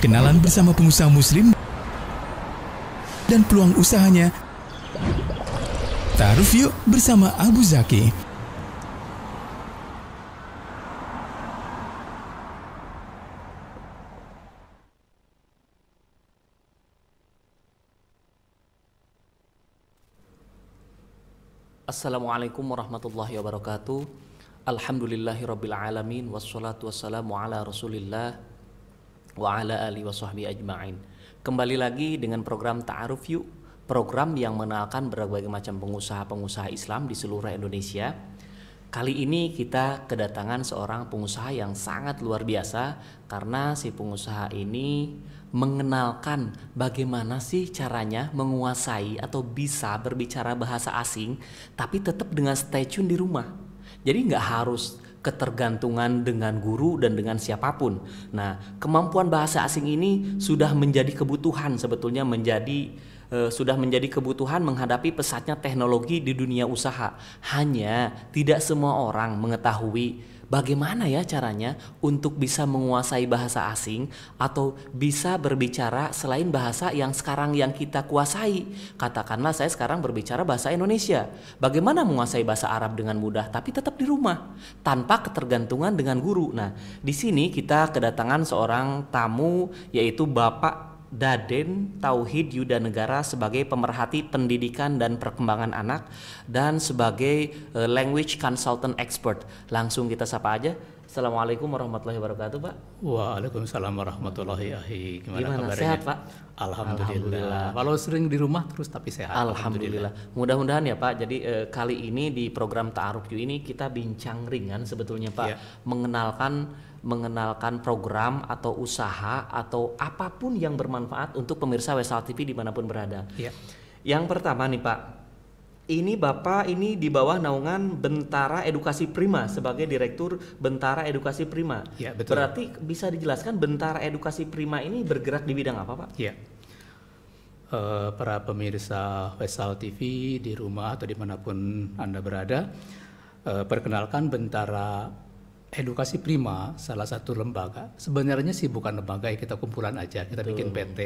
kenalan bersama pengusaha muslim dan peluang usahanya. Taruf yuk bersama Abu Zaki. Assalamualaikum warahmatullahi wabarakatuh. Alhamdulillahi rabbil alamin wassalatu wassalamu ala Rasulillah wa ala ali wa ajma'in. Kembali lagi dengan program Ta'aruf Yuk, program yang mengenalkan berbagai macam pengusaha-pengusaha Islam di seluruh Indonesia. Kali ini kita kedatangan seorang pengusaha yang sangat luar biasa karena si pengusaha ini mengenalkan bagaimana sih caranya menguasai atau bisa berbicara bahasa asing tapi tetap dengan stay tune di rumah. Jadi nggak harus ketergantungan dengan guru dan dengan siapapun. Nah, kemampuan bahasa asing ini sudah menjadi kebutuhan sebetulnya menjadi eh, sudah menjadi kebutuhan menghadapi pesatnya teknologi di dunia usaha. Hanya tidak semua orang mengetahui bagaimana ya caranya untuk bisa menguasai bahasa asing atau bisa berbicara selain bahasa yang sekarang yang kita kuasai. Katakanlah saya sekarang berbicara bahasa Indonesia. Bagaimana menguasai bahasa Arab dengan mudah tapi tetap di rumah tanpa ketergantungan dengan guru. Nah, di sini kita kedatangan seorang tamu yaitu Bapak Daden Tauhid Yuda Negara sebagai pemerhati pendidikan dan perkembangan anak dan sebagai uh, language consultant expert. Langsung kita sapa aja. Assalamualaikum warahmatullahi wabarakatuh, Pak. Waalaikumsalam warahmatullahi wabarakatuh. Gimana, Gimana kabarnya? Sehat, Pak? Alhamdulillah. Alhamdulillah. Walau sering di rumah terus tapi sehat. Alhamdulillah. Alhamdulillah. Mudah-mudahan ya, Pak. Jadi eh, kali ini di program Ta'aruf ini kita bincang ringan sebetulnya, Pak, yeah. mengenalkan mengenalkan program atau usaha atau apapun yang bermanfaat untuk pemirsa Wesal TV dimanapun berada. Ya. Yang pertama nih Pak, ini Bapak ini di bawah naungan Bentara Edukasi Prima sebagai Direktur Bentara Edukasi Prima. Ya, betul. Berarti bisa dijelaskan Bentara Edukasi Prima ini bergerak di bidang apa, Pak? Ya. Uh, para pemirsa Wesal TV di rumah atau dimanapun Anda berada, uh, perkenalkan Bentara Edukasi Prima, salah satu lembaga, sebenarnya sih bukan lembaga ya, kita kumpulan aja, kita Betul. bikin PT.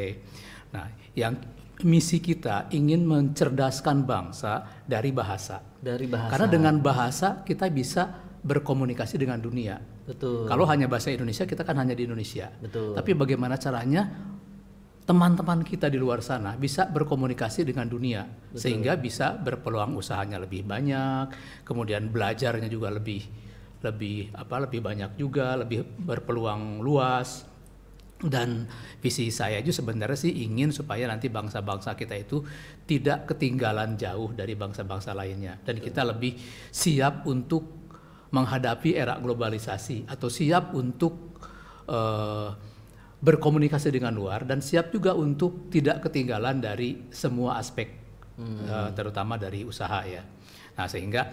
Nah, yang misi kita ingin mencerdaskan bangsa dari bahasa. Dari bahasa. Karena dengan bahasa kita bisa berkomunikasi dengan dunia. Betul. Kalau hanya bahasa Indonesia, kita kan hanya di Indonesia. Betul. Tapi bagaimana caranya teman-teman kita di luar sana bisa berkomunikasi dengan dunia Betul. sehingga bisa berpeluang usahanya lebih banyak, kemudian belajarnya juga lebih lebih apa lebih banyak juga, lebih berpeluang luas. Dan visi saya juga sebenarnya sih ingin supaya nanti bangsa-bangsa kita itu tidak ketinggalan jauh dari bangsa-bangsa lainnya dan kita lebih siap untuk menghadapi era globalisasi atau siap untuk uh, berkomunikasi dengan luar dan siap juga untuk tidak ketinggalan dari semua aspek hmm. uh, terutama dari usaha ya. Nah, sehingga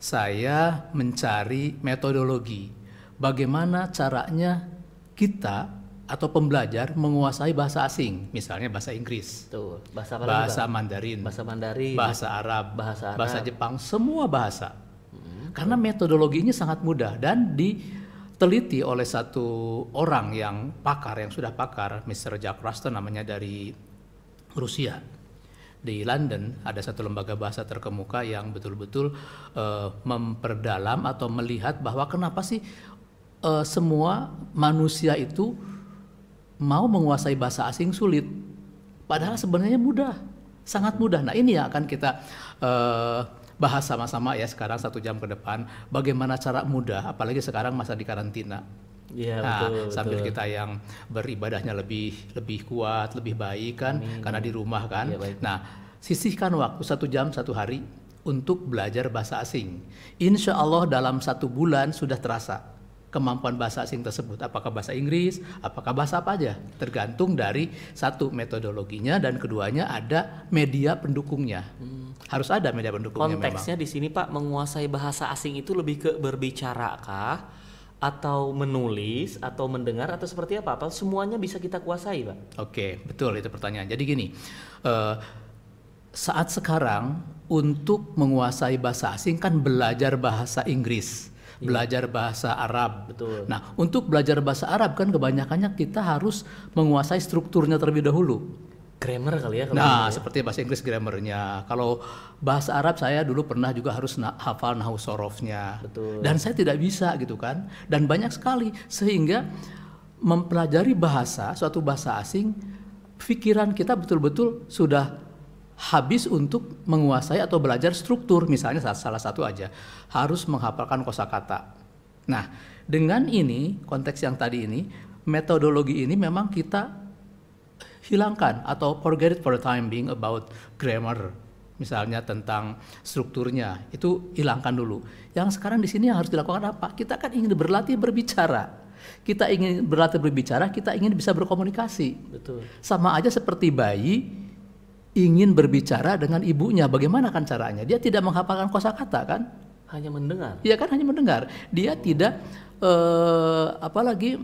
saya mencari metodologi. Bagaimana caranya kita atau pembelajar menguasai bahasa asing, misalnya bahasa Inggris, Tuh, bahasa, apa bahasa apa? Mandarin, bahasa Mandarin, bahasa Arab, bahasa, Arab. bahasa Jepang, semua bahasa. Hmm. Karena metodologinya sangat mudah dan diteliti oleh satu orang yang pakar yang sudah pakar, Mr. Jack Ruston namanya dari Rusia di London ada satu lembaga bahasa terkemuka yang betul-betul uh, memperdalam atau melihat bahwa kenapa sih uh, semua manusia itu mau menguasai bahasa asing sulit padahal sebenarnya mudah sangat mudah nah ini ya akan kita uh, bahas sama-sama ya sekarang satu jam ke depan bagaimana cara mudah apalagi sekarang masa di karantina Iya, nah, betul. Sambil kita yang beribadahnya lebih lebih kuat, lebih baik kan, Amin. karena di rumah kan. Ya, Nah, sisihkan waktu satu jam satu hari untuk belajar bahasa asing. Insya Allah dalam satu bulan sudah terasa kemampuan bahasa asing tersebut. Apakah bahasa Inggris, apakah bahasa apa aja. Tergantung dari satu metodologinya dan keduanya ada media pendukungnya. Hmm. Harus ada media pendukungnya Konteksnya memang. di sini Pak menguasai bahasa asing itu lebih ke berbicara kah? atau menulis atau mendengar atau seperti apa? Apa semuanya bisa kita kuasai, Pak? Oke, betul itu pertanyaan. Jadi gini, uh, saat sekarang untuk menguasai bahasa asing kan belajar bahasa Inggris, iya. belajar bahasa Arab. Betul. Nah, untuk belajar bahasa Arab kan kebanyakannya kita harus menguasai strukturnya terlebih dahulu grammar kali ya. Kalau nah, ya? seperti bahasa Inggris grammarnya. Kalau bahasa Arab saya dulu pernah juga harus na hafal nahu sorofnya. Betul. Dan saya tidak bisa gitu kan. Dan banyak sekali sehingga mempelajari bahasa suatu bahasa asing, pikiran kita betul-betul sudah habis untuk menguasai atau belajar struktur. Misalnya salah satu aja harus menghafalkan kosakata. Nah, dengan ini konteks yang tadi ini metodologi ini memang kita hilangkan atau forget it for the time being about grammar misalnya tentang strukturnya itu hilangkan dulu. Yang sekarang di sini yang harus dilakukan apa? Kita kan ingin berlatih berbicara. Kita ingin berlatih berbicara, kita ingin bisa berkomunikasi. Betul. Sama aja seperti bayi ingin berbicara dengan ibunya. Bagaimana kan caranya? Dia tidak menghafalkan kosakata kan? Hanya mendengar. Iya kan hanya mendengar. Dia tidak eh, apalagi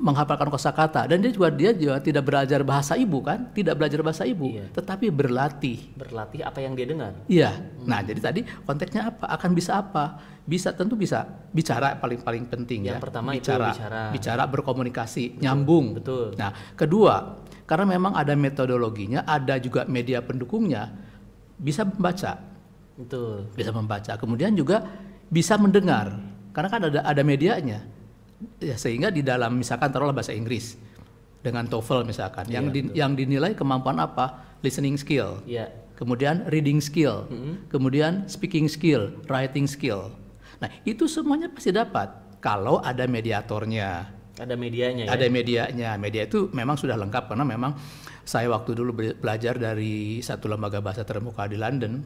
menghafalkan kosakata dan dia juga dia juga tidak belajar bahasa ibu kan tidak belajar bahasa ibu iya. tetapi berlatih berlatih apa yang dia dengar iya hmm. nah jadi tadi konteksnya apa akan bisa apa bisa tentu bisa bicara paling paling penting yang ya pertama bicara itu bicara, bicara berkomunikasi betul, nyambung betul nah kedua karena memang ada metodologinya ada juga media pendukungnya bisa membaca betul bisa membaca kemudian juga bisa mendengar karena kan ada ada medianya ya sehingga di dalam misalkan taruhlah bahasa Inggris dengan TOEFL misalkan yeah, yang iya, di, yang dinilai kemampuan apa listening skill yeah. kemudian reading skill mm -hmm. kemudian speaking skill writing skill nah itu semuanya pasti dapat kalau ada mediatornya ada medianya ya? ada ya? medianya media itu memang sudah lengkap karena memang saya waktu dulu belajar dari satu lembaga bahasa terbuka di London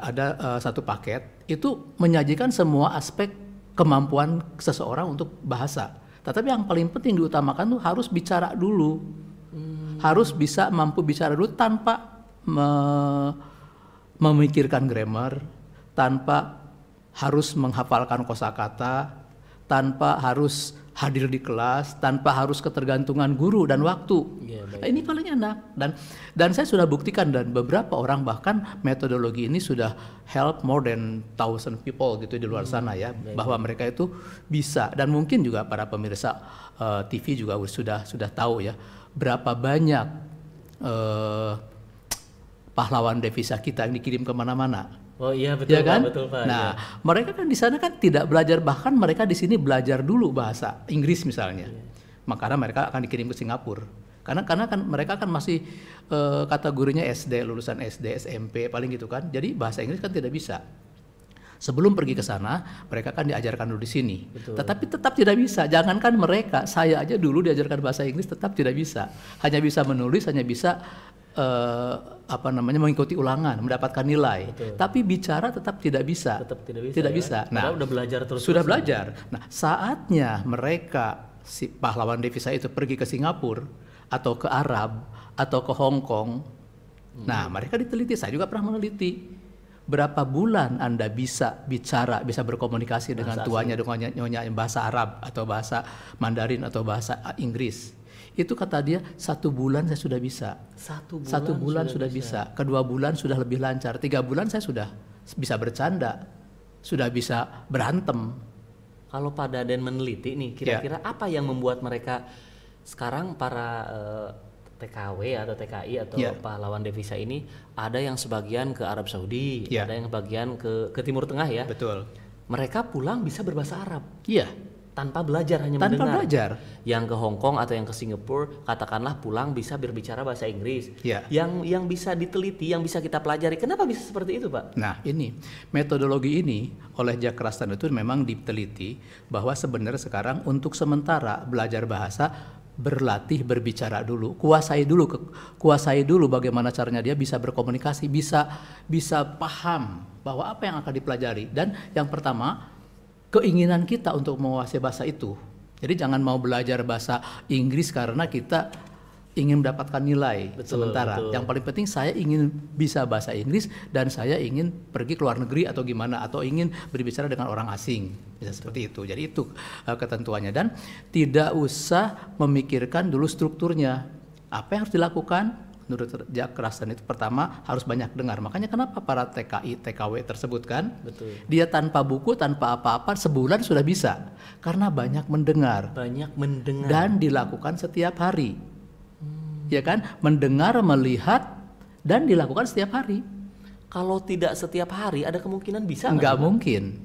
ada eh, satu paket itu menyajikan semua aspek kemampuan seseorang untuk bahasa. Tetapi yang paling penting diutamakan tuh harus bicara dulu. Hmm. Harus bisa mampu bicara dulu tanpa me memikirkan grammar, tanpa harus menghafalkan kosakata, tanpa harus hadir di kelas tanpa harus ketergantungan guru dan hmm. waktu. Yeah, nah, ini paling enak dan dan saya sudah buktikan dan beberapa orang bahkan metodologi ini sudah help more than thousand people gitu di luar hmm. sana ya baik. bahwa mereka itu bisa dan mungkin juga para pemirsa uh, eh, TV juga sudah sudah tahu ya berapa banyak uh, pahlawan devisa kita yang dikirim kemana-mana Oh iya betul ya kan? betul Pak. Nah, ya. mereka kan di sana kan tidak belajar bahkan mereka di sini belajar dulu bahasa Inggris misalnya. Ya. Makanya mereka akan dikirim ke Singapura. Karena karena kan mereka kan masih uh, kategorinya SD, lulusan SD, SMP paling gitu kan. Jadi bahasa Inggris kan tidak bisa. Sebelum pergi ke sana, mereka kan diajarkan dulu di sini. Betul. Tetapi tetap tidak bisa. Jangankan mereka, saya aja dulu diajarkan bahasa Inggris tetap tidak bisa. Hanya bisa menulis, hanya bisa Eh, apa namanya mengikuti ulangan, mendapatkan nilai. Betul. Tapi bicara tetap tidak bisa. Tetap tidak bisa. Tidak ya? bisa. Nah, sudah belajar terus. Sudah belajar. Ya? Nah, saatnya mereka si pahlawan devisa itu pergi ke Singapura atau ke Arab atau ke Hong Kong. Hmm. Nah, mereka diteliti. Saya juga pernah meneliti berapa bulan Anda bisa bicara, bisa berkomunikasi bahasa dengan tuanya, dengan nyonya bahasa Arab atau bahasa Mandarin atau bahasa Inggris. Itu kata dia satu bulan saya sudah bisa. Satu bulan, satu bulan sudah, sudah bisa. bisa. Kedua bulan sudah lebih lancar. Tiga bulan saya sudah bisa bercanda, sudah bisa berantem. Kalau pada dan meneliti nih, kira-kira ya. apa yang membuat mereka sekarang para uh, eh, TKW atau TKI atau yeah. pahlawan devisa ini ada yang sebagian ke Arab Saudi, yeah. ada yang sebagian ke ke Timur Tengah ya. Betul. Mereka pulang bisa berbahasa Arab. Iya tanpa belajar hanya tanpa mendengar. belajar. Yang ke Hong Kong atau yang ke Singapura katakanlah pulang bisa berbicara bahasa Inggris. Ya. Yang yang bisa diteliti, yang bisa kita pelajari. Kenapa bisa seperti itu, Pak? Nah, ini metodologi ini oleh Jack Rastan itu memang diteliti bahwa sebenarnya sekarang untuk sementara belajar bahasa berlatih berbicara dulu, kuasai dulu kuasai dulu bagaimana caranya dia bisa berkomunikasi, bisa bisa paham bahwa apa yang akan dipelajari dan yang pertama keinginan kita untuk menguasai bahasa itu. Jadi jangan mau belajar bahasa Inggris karena kita ingin mendapatkan nilai betul, sementara. Betul. Yang paling penting saya ingin bisa bahasa Inggris dan saya ingin pergi ke luar negeri atau gimana atau ingin berbicara dengan orang asing. Bisa betul. seperti itu. Jadi itu eh, ketentuannya dan tidak usah memikirkan dulu strukturnya. Apa yang harus dilakukan? menurut kerasan itu pertama harus banyak dengar. Makanya kenapa para TKI, TKW tersebut kan? Betul. Dia tanpa buku, tanpa apa-apa sebulan sudah bisa. Karena banyak mendengar. Banyak mendengar. Dan dilakukan setiap hari. Hmm. Ya kan? Mendengar, melihat dan dilakukan setiap hari. Kalau tidak setiap hari ada kemungkinan bisa Enggak mungkin.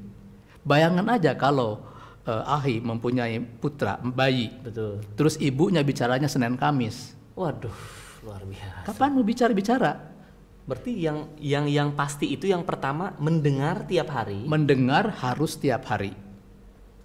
Bayangan aja kalau uh, Ahi mempunyai putra bayi. Betul. Terus ibunya bicaranya Senin Kamis. Waduh Luar biasa. Kapan mau bicara-bicara? Berarti yang yang yang pasti itu yang pertama mendengar tiap hari. Mendengar harus tiap hari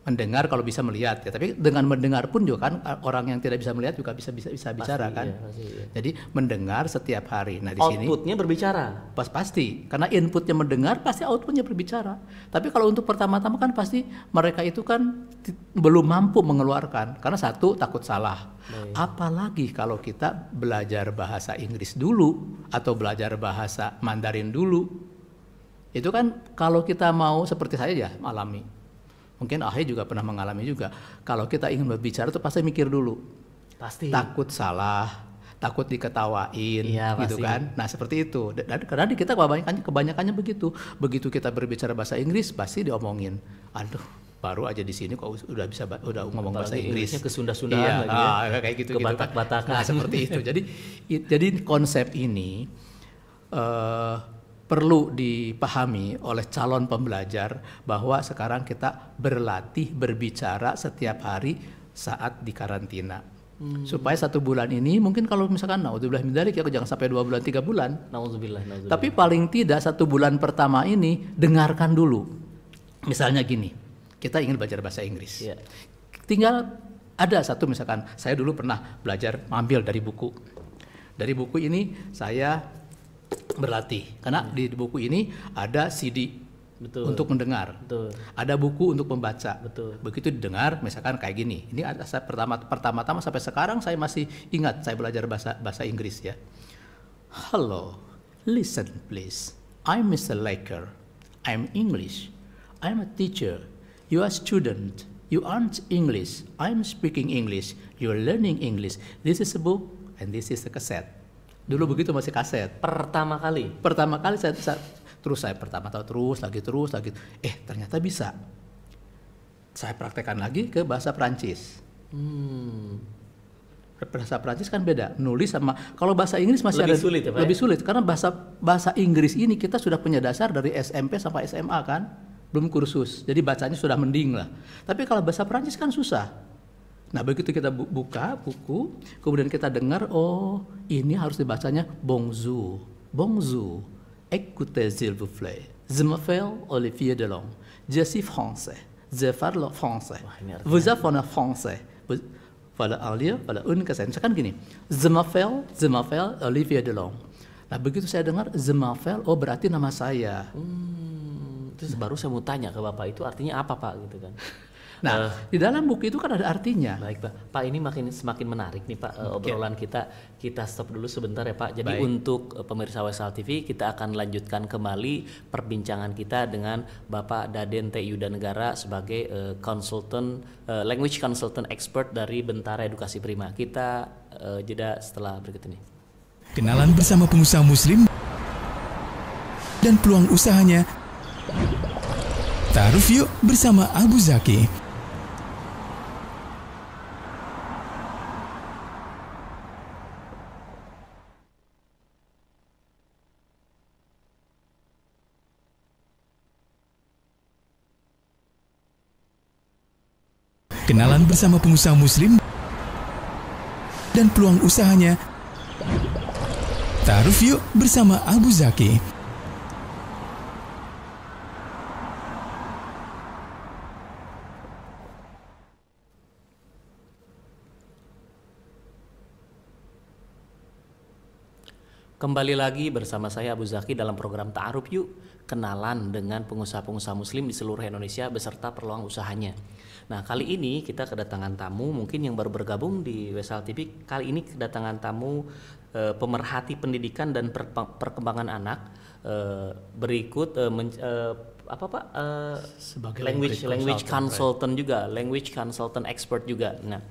mendengar kalau bisa melihat ya tapi dengan mendengar pun juga kan orang yang tidak bisa melihat juga bisa bisa bisa pasti, bicara kan iya, pasti, iya. jadi mendengar setiap hari nah di outputnya sini outputnya berbicara pas pasti karena inputnya mendengar pasti outputnya berbicara tapi kalau untuk pertama-tama kan pasti mereka itu kan belum mampu mengeluarkan karena satu takut salah Baik. apalagi kalau kita belajar bahasa Inggris dulu atau belajar bahasa Mandarin dulu itu kan kalau kita mau seperti saya ya alami mungkin Ahy juga pernah mengalami juga. Kalau kita ingin berbicara itu pasti mikir dulu. Pasti. Takut salah, takut diketawain iya, gitu pasti. kan. Nah, seperti itu. Dan karena di kita kebanyakannya kebanyakannya begitu. Begitu kita berbicara bahasa Inggris pasti diomongin. Aduh, baru aja di sini kok udah bisa udah ngomong bahasa Inggris. ke sunda sunda iya, lagi ya. Ah, kayak gitu ke kan. gitu. Batak-batakan. Nah, seperti itu. Jadi jadi konsep ini uh, perlu dipahami oleh calon pembelajar bahwa sekarang kita berlatih berbicara setiap hari saat di karantina. Hmm. supaya satu bulan ini mungkin kalau misalkan naudzubillah mindalik ya jangan sampai dua bulan tiga bulan naudzubillah. tapi paling tidak satu bulan pertama ini dengarkan dulu misalnya gini kita ingin belajar bahasa Inggris yeah. tinggal ada satu misalkan saya dulu pernah belajar ambil dari buku dari buku ini saya berlatih karena hmm. di, di buku ini ada CD Betul. untuk mendengar. Betul. Ada buku untuk membaca. Betul. Begitu didengar, misalkan kayak gini. Ini ada saya pertama pertama-tama sampai sekarang saya masih ingat saya belajar bahasa bahasa Inggris ya. Hello, listen please. I'm Mr. Laker. I'm English. I'm a teacher. You are student. You aren't English. I'm speaking English. You're learning English. This is a book and this is a cassette. Dulu begitu masih kaset. Pertama kali. Pertama kali saya, saya terus saya pertama tahu terus lagi terus lagi. Eh ternyata bisa. Saya praktekkan lagi ke bahasa Prancis. Hmm. Bahasa Prancis kan beda. Nulis sama kalau bahasa Inggris masih lebih ada sulit ya, ya, lebih sulit karena bahasa bahasa Inggris ini kita sudah punya dasar dari SMP sampai SMA kan belum kursus. Jadi bacanya sudah mending lah. Tapi kalau bahasa Prancis kan susah Nah begitu kita buka buku, kemudian kita dengar, oh ini harus dibacanya Bongzu, Bongzu, écoutez s'il vous plaît, je m'appelle Olivier Delon, je suis français, je parle français, vous avez un français. un alia, voilà un kesan. Misalkan gini, je m'appelle, je m'appelle Olivier Delon. Nah begitu saya dengar je m'appelle, oh berarti nama saya. Hmm, terus baru saya mau tanya ke bapak itu artinya apa pak gitu kan? Nah, uh, di dalam buku itu kan ada artinya. Baik, Pak. Pak, ini makin semakin menarik nih, Pak, eh, okay. obrolan kita. Kita stop dulu sebentar ya, Pak. Jadi baik. untuk eh, pemirsa Wesal TV, kita akan lanjutkan kembali perbincangan kita dengan Bapak Daden T. Negara sebagai uh, consultant uh, language consultant expert dari Bentara Edukasi Prima. Kita uh, jeda setelah berikut ini. Kenalan bersama pengusaha muslim dan peluang usahanya Taruf yuk bersama Abu Zaki. kenalan bersama pengusaha muslim dan peluang usahanya. Taruf yuk bersama Abu Zaki. Kembali lagi bersama saya Abu Zaki dalam program Ta'aruf Yuk, kenalan dengan pengusaha-pengusaha muslim di seluruh Indonesia beserta peluang usahanya. Nah, kali ini kita kedatangan tamu mungkin yang baru bergabung di WSL TV. Kali ini kedatangan tamu e, pemerhati pendidikan dan per, perkembangan anak. E, berikut e, men, e, apa Pak? E, Sebagai language language consultant, consultant juga, language consultant expert juga. Nah,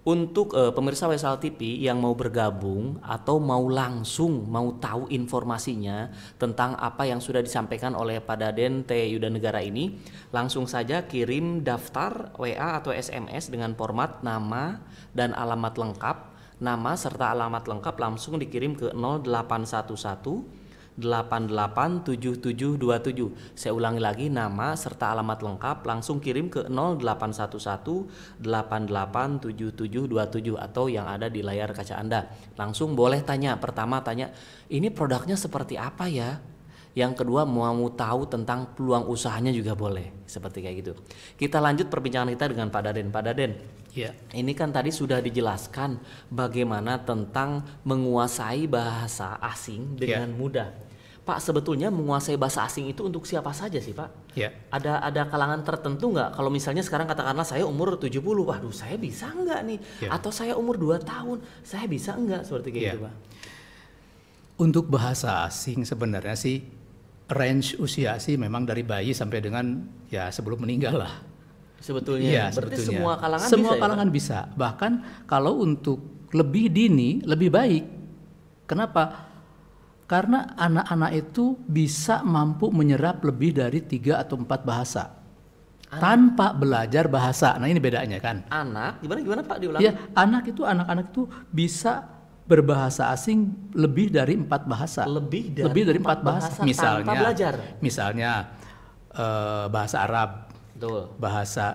untuk uh, pemirsa Wesal TV yang mau bergabung atau mau langsung mau tahu informasinya tentang apa yang sudah disampaikan oleh Pak Daden T. Yuda Negara ini, langsung saja kirim daftar WA atau SMS dengan format nama dan alamat lengkap, nama serta alamat lengkap langsung dikirim ke 0811 887727. Saya ulangi lagi nama serta alamat lengkap langsung kirim ke 0811 887727 atau yang ada di layar kaca Anda. Langsung boleh tanya, pertama tanya, ini produknya seperti apa ya? Yang kedua mau tahu tentang peluang usahanya juga boleh, seperti kayak gitu. Kita lanjut perbincangan kita dengan Pak Daden. Pak Daden, Ya. Ini kan tadi sudah dijelaskan bagaimana tentang menguasai bahasa asing ya. dengan ya. mudah. Pak sebetulnya menguasai bahasa asing itu untuk siapa saja sih Pak? Ya. Ada ada kalangan tertentu nggak? Kalau misalnya sekarang katakanlah saya umur 70, waduh saya bisa nggak nih? Ya. Atau saya umur 2 tahun, saya bisa nggak? Seperti kayak ya. gitu Pak. Untuk bahasa asing sebenarnya sih range usia sih memang dari bayi sampai dengan ya sebelum meninggal lah. Sebetulnya. ya sebetulnya. semua kalangan semua bisa. Ya, kalangan ya, bisa. Bahkan kalau untuk lebih dini lebih baik. Kenapa? karena anak-anak itu bisa mampu menyerap lebih dari tiga atau empat bahasa anak. tanpa belajar bahasa. Nah ini bedanya kan. Anak gimana gimana Pak diulang? Ya anak itu anak-anak itu bisa berbahasa asing lebih dari empat bahasa. Lebih dari, lebih dari empat, empat bahasa. bahasa. Misalnya, tanpa belajar. misalnya uh, bahasa Arab, Betul. bahasa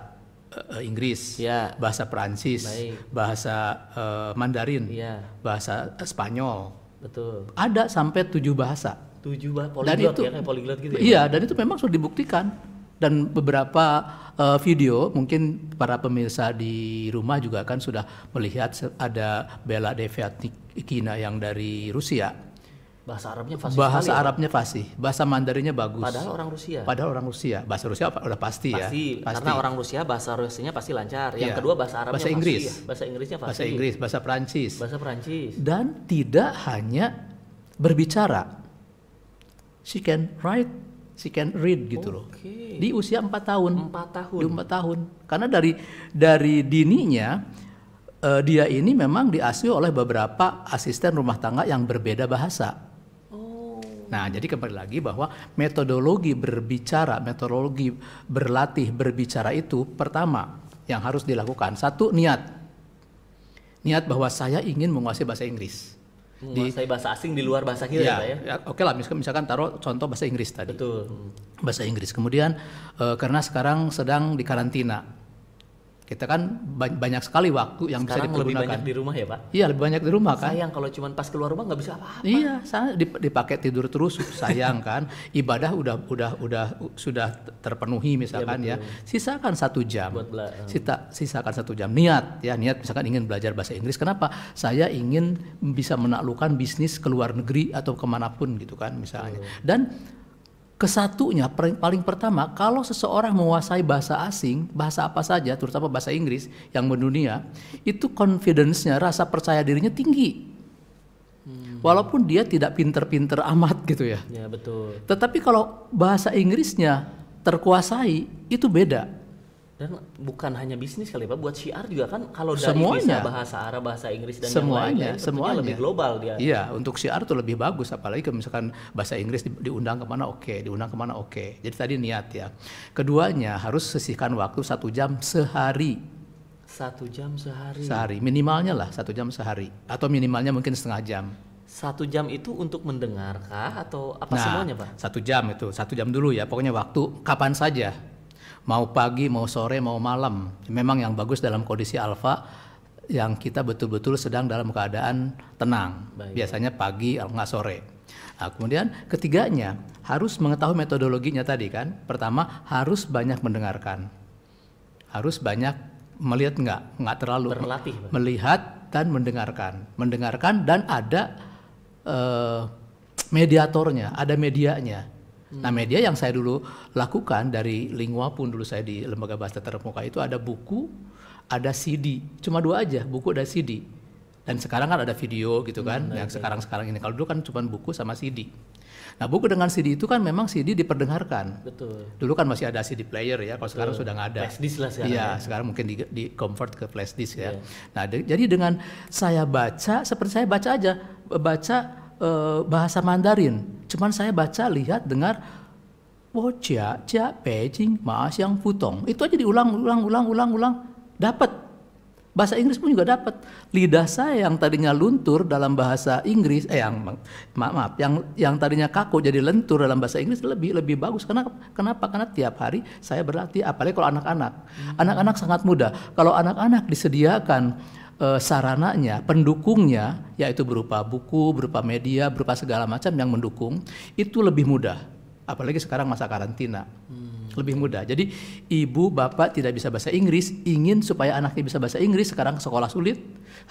uh, Inggris, ya. bahasa Perancis, Baik. bahasa uh, Mandarin, ya. bahasa Spanyol Betul. Ada sampai tujuh bahasa. Tujuh bahasa poliglot dan itu, ya, poliglot gitu ya. Iya, dan itu memang sudah dibuktikan dan beberapa uh, video mungkin para pemirsa di rumah juga kan sudah melihat ada Bella Deviatnikina yang dari Rusia Bahasa Arabnya fasih. Bahasa sekali, ya? Arabnya fasih, bahasa Mandarinnya bagus. Padahal orang Rusia. Padahal orang Rusia, bahasa Rusia apa? udah pasti, pasti ya. Pasti. Karena orang Rusia bahasa Rusianya pasti lancar. Yang yeah. kedua bahasa Arabnya bahasa Inggris. Fasih, ya. bahasa Inggrisnya fasih. Bahasa Inggris, bahasa Prancis. Bahasa Prancis. Dan tidak hanya berbicara. She can write, she can read gitu loh. Di usia 4 tahun. 4 tahun. Di 4 tahun. Karena dari dari dininya eh, dia ini memang diasuh oleh beberapa asisten rumah tangga yang berbeda bahasa Nah, jadi kembali lagi bahwa metodologi berbicara, metodologi berlatih berbicara itu pertama yang harus dilakukan satu niat. Niat bahwa saya ingin menguasai bahasa Inggris. Menguasai di, bahasa asing di luar bahasa kita iya, ya, ya. ya Oke okay lah, misalkan, misalkan taruh contoh bahasa Inggris tadi. Betul. Bahasa Inggris. Kemudian uh, karena sekarang sedang di karantina kita kan banyak sekali waktu yang Sekarang bisa dipergunakan. lebih banyak di rumah ya pak? Iya lebih banyak di rumah kan. Sayang kalau cuma pas keluar rumah nggak bisa apa-apa. Iya, dipakai tidur terus sayang kan. Ibadah udah udah udah sudah terpenuhi iya, misalkan ya, ya. sisakan satu jam. Buat bela- eh. Sita, sisakan satu jam niat ya niat misalkan ingin belajar bahasa Inggris. Kenapa? Saya ingin bisa menaklukkan bisnis ke luar negeri atau kemanapun gitu kan misalnya. Dan Kesatunya paling pertama, kalau seseorang menguasai bahasa asing, bahasa apa saja, terutama bahasa Inggris yang mendunia, itu confidence-nya, rasa percaya dirinya tinggi. Hmm. Walaupun dia tidak pinter-pinter amat gitu ya. Ya betul. Tetapi kalau bahasa Inggrisnya terkuasai, itu beda dan bukan hanya bisnis kali ya, pak buat syiar juga kan kalau dari semuanya. bisa bahasa Arab bahasa Inggris dan semuanya yang lain, ya, semuanya lebih global dia iya untuk syiar tuh lebih bagus apalagi kalau misalkan bahasa Inggris diundang kemana oke okay, diundang kemana oke okay. jadi tadi niat ya keduanya harus sisihkan waktu satu jam sehari satu jam sehari sehari minimalnya lah satu jam sehari atau minimalnya mungkin setengah jam satu jam itu untuk mendengarkah atau apa nah, semuanya pak satu jam itu satu jam dulu ya pokoknya waktu kapan saja mau pagi, mau sore, mau malam. Memang yang bagus dalam kondisi alfa yang kita betul-betul sedang dalam keadaan tenang. Baik. Biasanya pagi atau eh, nggak sore. Nah, kemudian ketiganya harus mengetahui metodologinya tadi kan. Pertama harus banyak mendengarkan, harus banyak melihat nggak nggak terlalu Berlatih, melihat dan mendengarkan, mendengarkan dan ada uh, mediatornya, ada medianya Hmm. Nah media yang saya dulu lakukan dari Lingua pun dulu saya di Lembaga Bahasa terbuka itu ada buku, ada CD, cuma dua aja buku dan CD. Dan sekarang kan ada video gitu kan, hmm, yang sekarang-sekarang ini. Kalau dulu kan cuma buku sama CD. Nah buku dengan CD itu kan memang CD diperdengarkan. Betul. Dulu kan masih ada CD player ya, kalau sekarang sudah nggak ada. Flashdisk lah sekarang. Iya, ya. sekarang mungkin di, di convert ke disk ya. Yeah. Nah de jadi dengan saya baca, seperti saya baca aja, baca uh, bahasa Mandarin. Cuman saya baca, lihat, dengar Wojia, oh, Jia, Beijing, Ma, Xiang, Putong. Itu aja diulang, ulang, ulang, ulang, ulang. Dapat. Bahasa Inggris pun juga dapat. Lidah saya yang tadinya luntur dalam bahasa Inggris, eh yang maaf, maaf yang yang tadinya kaku jadi lentur dalam bahasa Inggris lebih lebih bagus. Karena kenapa? Karena tiap hari saya berlatih. Apalagi kalau anak-anak, hmm. anak-anak hmm. sangat mudah. Kalau anak-anak disediakan uh, sarananya, pendukungnya, yaitu berupa buku, berupa media, berupa segala macam yang mendukung, itu lebih mudah. Apalagi sekarang masa karantina. Hmm. Lebih mudah. Jadi ibu, bapak tidak bisa bahasa Inggris, ingin supaya anaknya bisa bahasa Inggris, sekarang sekolah sulit,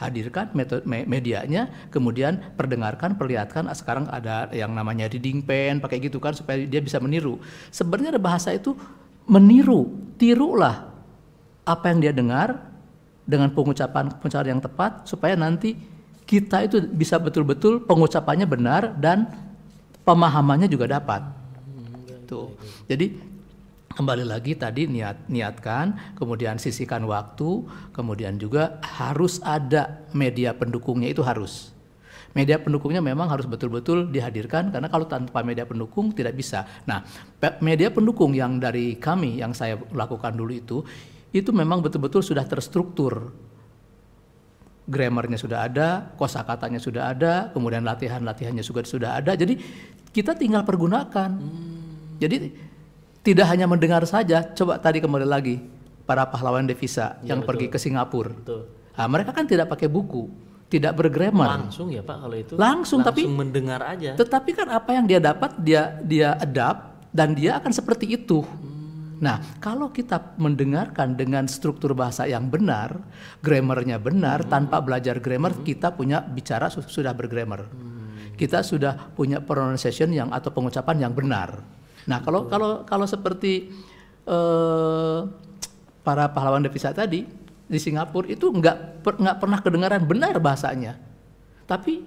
hadirkan metode, me, medianya, kemudian perdengarkan, perlihatkan, ah, sekarang ada yang namanya reading pen, pakai gitu kan, supaya dia bisa meniru. Sebenarnya bahasa itu meniru, tirulah apa yang dia dengar, dengan pengucapan-pengucapan yang tepat supaya nanti kita itu bisa betul-betul pengucapannya benar dan pemahamannya juga dapat. Gitu. Jadi kembali lagi tadi niat niatkan, kemudian sisihkan waktu, kemudian juga harus ada media pendukungnya itu harus. Media pendukungnya memang harus betul-betul dihadirkan karena kalau tanpa media pendukung tidak bisa. Nah, media pendukung yang dari kami yang saya lakukan dulu itu itu memang betul-betul sudah terstruktur. Grammarnya sudah ada, kosa katanya sudah ada, kemudian latihan-latihannya juga sudah ada. Jadi kita tinggal pergunakan. Hmm. Jadi tidak hanya mendengar saja, coba tadi kembali lagi para pahlawan devisa ya, yang betul. pergi ke Singapura. Betul. Nah, mereka kan tidak pakai buku, tidak bergrammar. Langsung ya Pak kalau itu. Langsung, langsung tapi mendengar aja. Tetapi kan apa yang dia dapat dia dia adapt dan dia akan seperti itu. Hmm Nah, kalau kita mendengarkan dengan struktur bahasa yang benar, grammarnya benar, hmm. tanpa belajar grammar, hmm. kita punya bicara sudah bergrammar. Hmm. Kita sudah punya pronunciation yang atau pengucapan yang benar. Nah, kalau Betul. kalau kalau seperti uh, para pahlawan devisa tadi di Singapura itu nggak nggak pernah kedengaran benar bahasanya, tapi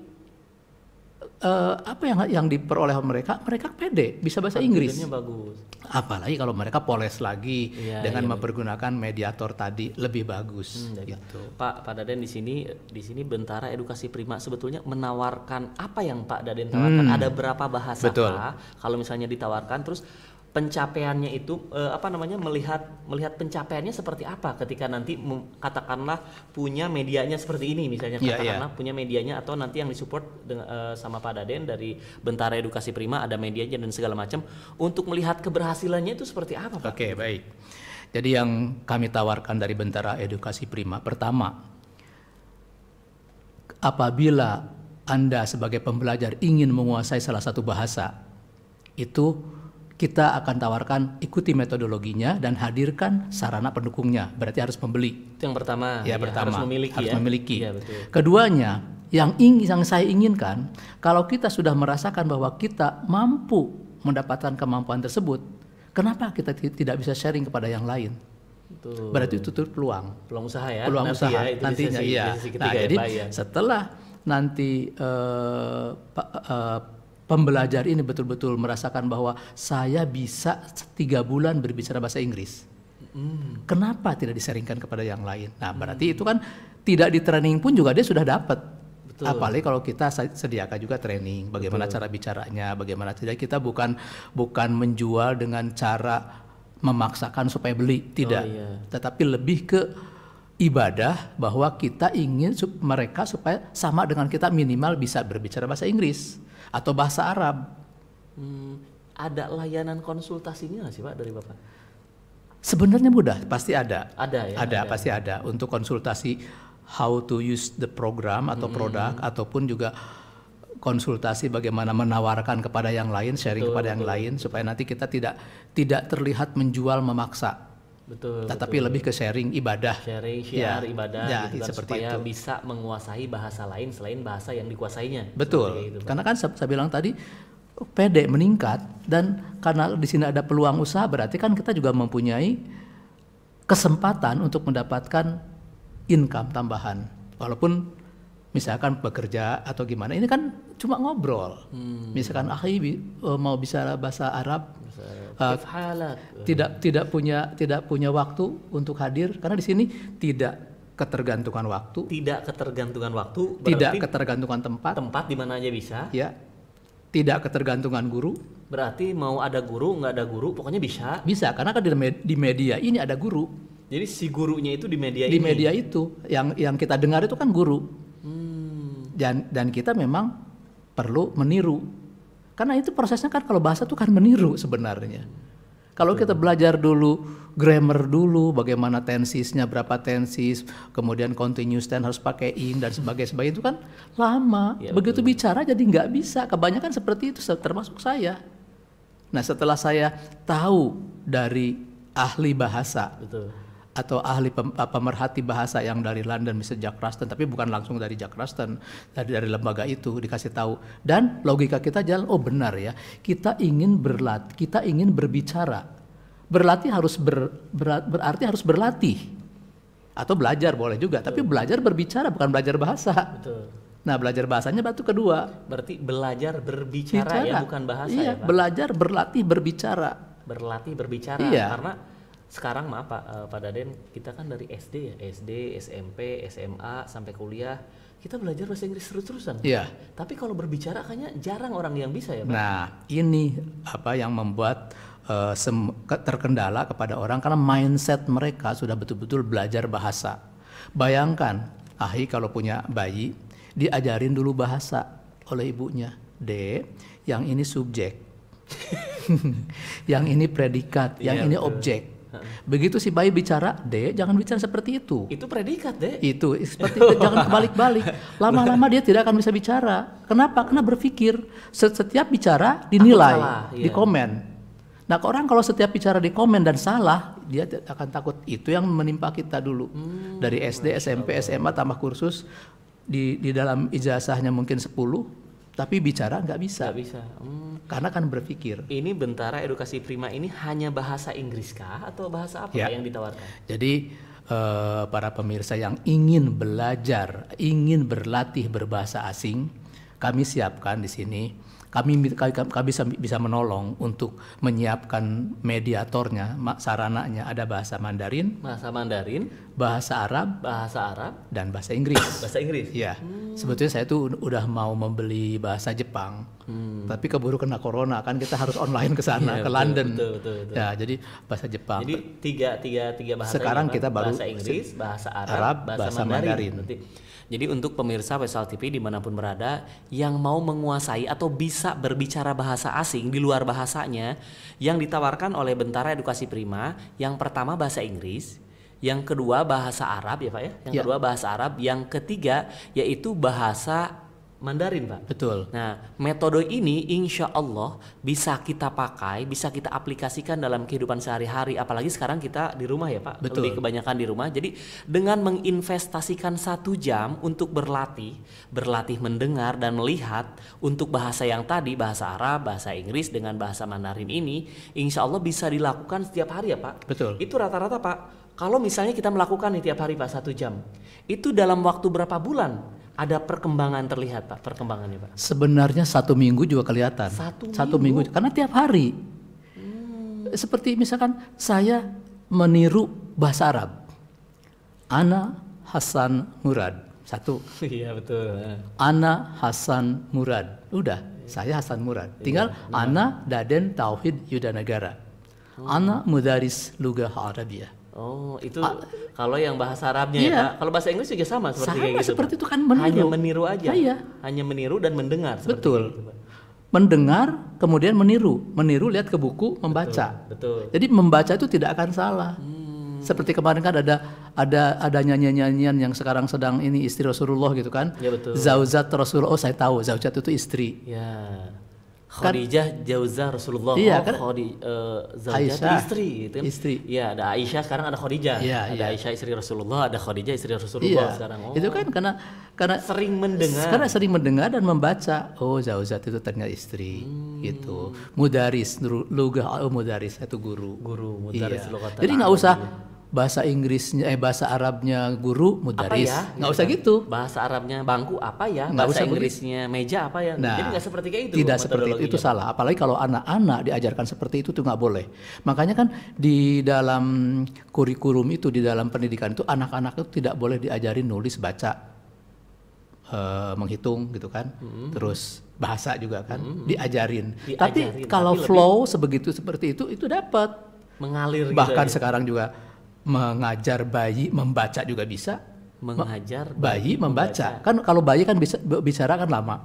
uh, apa yang yang diperoleh mereka mereka pede bisa bahasa Inggris bagus apalagi kalau mereka poles lagi ya, dengan iya, mempergunakan mediator tadi lebih bagus hmm, ya. gitu Pak Pak Daden di sini di sini Bentara Edukasi Prima sebetulnya menawarkan apa yang Pak Daden tawarkan hmm. ada berapa bahasa Betul. kalau misalnya ditawarkan terus pencapaiannya itu eh, apa namanya melihat melihat pencapaiannya seperti apa ketika nanti katakanlah punya medianya seperti ini misalnya yeah, iya. katakanlah yeah. punya medianya atau nanti yang disupport dengan, eh, sama Pak Daden dari Bentara Edukasi Prima ada medianya dan segala macam untuk melihat keberhasilannya itu seperti apa Pak? Oke okay, baik. Jadi yang kami tawarkan dari Bentara Edukasi Prima pertama apabila Anda sebagai pembelajar ingin menguasai salah satu bahasa itu kita akan tawarkan ikuti metodologinya dan hadirkan sarana pendukungnya. Berarti harus membeli. Itu yang pertama. Ya, ya pertama. Harus memiliki. Harus ya? memiliki. Ya, betul. Keduanya, yang ingin yang saya inginkan, kalau kita sudah merasakan bahwa kita mampu mendapatkan kemampuan tersebut, kenapa kita tidak bisa sharing kepada yang lain? Betul. Berarti itu tuh peluang. Peluang usaha ya. Peluang Nanti usaha ya, nantinya sesi, iya. Sesi nah, ya, jadi ya. setelah nanti uh, uh, pembelajar ini betul-betul merasakan bahwa saya bisa tiga bulan berbicara bahasa Inggris. Hmm. Kenapa tidak diseringkan kepada yang lain? Nah, berarti hmm. itu kan tidak di training pun juga dia sudah dapat. Betul. Apalagi kalau kita sediakan juga training, bagaimana Betul. cara bicaranya, bagaimana tidak kita bukan bukan menjual dengan cara memaksakan supaya beli, tidak. Oh, iya. Tetapi lebih ke ibadah bahwa kita ingin sup mereka supaya sama dengan kita minimal bisa berbicara bahasa Inggris atau bahasa Arab. Hmm, ada layanan konsultasinya nggak sih Pak dari Bapak? Sebenarnya mudah, pasti ada. Ada ya. Ada, ada. pasti ada untuk konsultasi how to use the program atau hmm. produk ataupun juga konsultasi bagaimana menawarkan kepada yang lain, sharing betul, kepada betul. yang lain supaya nanti kita tidak tidak terlihat menjual memaksa betul tetapi betul. lebih ke sharing ibadah sharing ya, share ya. ibadah ya, gitu kan, seperti supaya itu. bisa menguasai bahasa lain selain bahasa yang dikuasainya betul itu, karena kan saya bilang tadi oh, PD meningkat dan karena di sini ada peluang usaha berarti kan kita juga mempunyai kesempatan untuk mendapatkan income tambahan walaupun misalkan bekerja atau gimana ini kan cuma ngobrol hmm. misalkan akhi eh, mau bicara bahasa Arab uh, tidak tidak punya tidak punya waktu untuk hadir karena di sini tidak ketergantungan waktu tidak ketergantungan waktu tidak ketergantungan tempat tempat di mana aja bisa ya tidak ketergantungan guru berarti mau ada guru nggak ada guru pokoknya bisa bisa karena kan di media ini ada guru jadi si gurunya itu di media di ini. media itu yang yang kita dengar itu kan guru dan dan kita memang perlu meniru karena itu prosesnya kan kalau bahasa itu kan meniru sebenarnya kalau kita belajar dulu grammar dulu bagaimana tensisnya berapa tensis kemudian continuous tense harus pakai in dan sebagainya sebagainya itu kan lama ya, begitu betul. bicara jadi nggak bisa kebanyakan seperti itu termasuk saya nah setelah saya tahu dari ahli bahasa betul atau ahli pem, pemerhati bahasa yang dari London Mr. Jack Ruston tapi bukan langsung dari Jack Ruston dari dari lembaga itu dikasih tahu dan logika kita jalan oh benar ya kita ingin berlatih, kita ingin berbicara berlatih harus ber, ber, berarti harus berlatih atau belajar boleh juga tapi belajar berbicara bukan belajar bahasa Betul. Nah, belajar bahasanya batu kedua. Berarti belajar berbicara ya, Bicara. ya, bukan bahasa iya, ya, Pak? belajar berlatih berbicara. Berlatih berbicara iya. karena sekarang maaf Pak, uh, Pak Daden, kita kan dari SD ya, SD, SMP, SMA sampai kuliah kita belajar bahasa Inggris terus-terusan. Iya. Tapi kalau berbicara kayaknya jarang orang yang bisa ya, Pak. Nah, ini apa yang membuat uh, terkendala kepada orang karena mindset mereka sudah betul-betul belajar bahasa. Bayangkan, Ahi kalau punya bayi diajarin dulu bahasa oleh ibunya. D, yang ini subjek. yang ini predikat, yang yeah, ini objek objek Begitu si bayi bicara, "Dek, jangan bicara seperti itu." Itu predikat, Dek. Itu seperti itu, jangan kebalik balik Lama-lama dia tidak akan bisa bicara. Kenapa? Karena berpikir. Setiap bicara dinilai, salah, iya. dikomen. Nah, orang kalau setiap bicara di komen dan salah, dia akan takut. Itu yang menimpa kita dulu. Hmm, Dari SD, SMP, SMA tambah kursus di di dalam ijazahnya mungkin 10, tapi bicara nggak bisa. Gak bisa. Hmm. Karena kan berpikir. Ini bentara edukasi prima ini hanya bahasa Inggris kah atau bahasa apa ya. yang ditawarkan? Jadi uh, para pemirsa yang ingin belajar, ingin berlatih berbahasa asing, kami siapkan di sini kami kami bisa, bisa menolong untuk menyiapkan mediatornya, sarananya ada bahasa Mandarin, bahasa Mandarin, bahasa Arab, bahasa Arab dan bahasa Inggris. bahasa Inggris. ya. Hmm. Sebetulnya saya tuh udah mau membeli bahasa Jepang. Hmm. Tapi keburu kena corona kan kita harus online ke sana, ya, ke betul, London. Betul, betul, betul. Ya, jadi bahasa Jepang. Jadi tiga tiga tiga bahasa. Sekarang kita baru bahasa Inggris, bahasa Arab, Arab bahasa, bahasa Mandarin. Mandarin. Jadi untuk pemirsa Vesal TV dimanapun berada yang mau menguasai atau bisa berbicara bahasa asing di luar bahasanya yang ditawarkan oleh Bentara Edukasi Prima yang pertama bahasa Inggris, yang kedua bahasa Arab ya Pak ya, yang ya. kedua bahasa Arab, yang ketiga yaitu bahasa Mandarin, Pak. Betul. Nah, metode ini insya Allah bisa kita pakai, bisa kita aplikasikan dalam kehidupan sehari-hari. Apalagi sekarang kita di rumah ya, Pak. Betul. Lebih kebanyakan di rumah. Jadi dengan menginvestasikan satu jam untuk berlatih, berlatih mendengar dan melihat untuk bahasa yang tadi, bahasa Arab, bahasa Inggris dengan bahasa Mandarin ini, insya Allah bisa dilakukan setiap hari ya, Pak. Betul. Itu rata-rata, Pak. Kalau misalnya kita melakukan setiap hari Pak satu jam, itu dalam waktu berapa bulan? ada perkembangan terlihat pak perkembangannya pak sebenarnya satu minggu juga kelihatan satu, satu minggu. minggu karena tiap hari hmm. seperti misalkan saya meniru bahasa Arab Ana Hasan Murad satu iya betul Ana Hasan Murad udah saya Hasan Murad iya, tinggal iya, Ana Daden Tauhid Yudanagara hmm. Ana Mudaris Luga Arabia Oh, itu ah. kalau yang bahasa Arabnya ya, iya. ya, Pak. Kalau bahasa Inggris juga sama seperti sama kayak gitu. seperti itu kan meniru. Hanya meniru aja. Iya. Hanya meniru dan mendengar. Betul. Gitu, mendengar kemudian meniru. Meniru lihat ke buku, membaca. Betul. Betul. Jadi membaca itu tidak akan salah. Hmm. Seperti kemarin kan ada ada ada nyanyian-nyanyian yang sekarang sedang ini istri Rasulullah gitu kan. Ya betul. Zauzat Rasulullah, oh saya tahu Zauzat itu istri. Ya Kan Khadijah Jauzah Rasulullah iya, oh, kan? Khadi, uh, Aisyah, istri gitu kan? istri ya ada Aisyah sekarang ada Khadijah iya, ada iya. Aisyah istri Rasulullah ada Khadijah istri Rasulullah iya. sekarang oh. itu kan karena karena sering mendengar karena sering mendengar dan membaca oh Jauzah itu ternyata istri hmm. gitu mudaris lugah oh mudaris itu guru guru mudaris iya. jadi nggak usah gitu bahasa Inggrisnya eh bahasa Arabnya guru mudaris apa ya? nggak usah gitu bahasa Arabnya bangku apa ya nggak bahasa usah Inggrisnya begitu. meja apa ya nah, jadi nggak seperti itu tidak seperti itu, itu salah apalagi kalau anak-anak diajarkan seperti itu tuh nggak boleh makanya kan di dalam kurikulum itu di dalam pendidikan itu anak-anak itu tidak boleh diajari nulis baca uh, menghitung gitu kan, hmm. terus bahasa juga kan hmm. diajarin. diajarin. Tapi kalau tapi flow lebih... sebegitu seperti itu itu dapat mengalir. Gitu Bahkan gitu ya. sekarang juga mengajar bayi membaca juga bisa. Mengajar bayi, bayi membaca. membaca. Kan kalau bayi kan bisa bicara kan lama.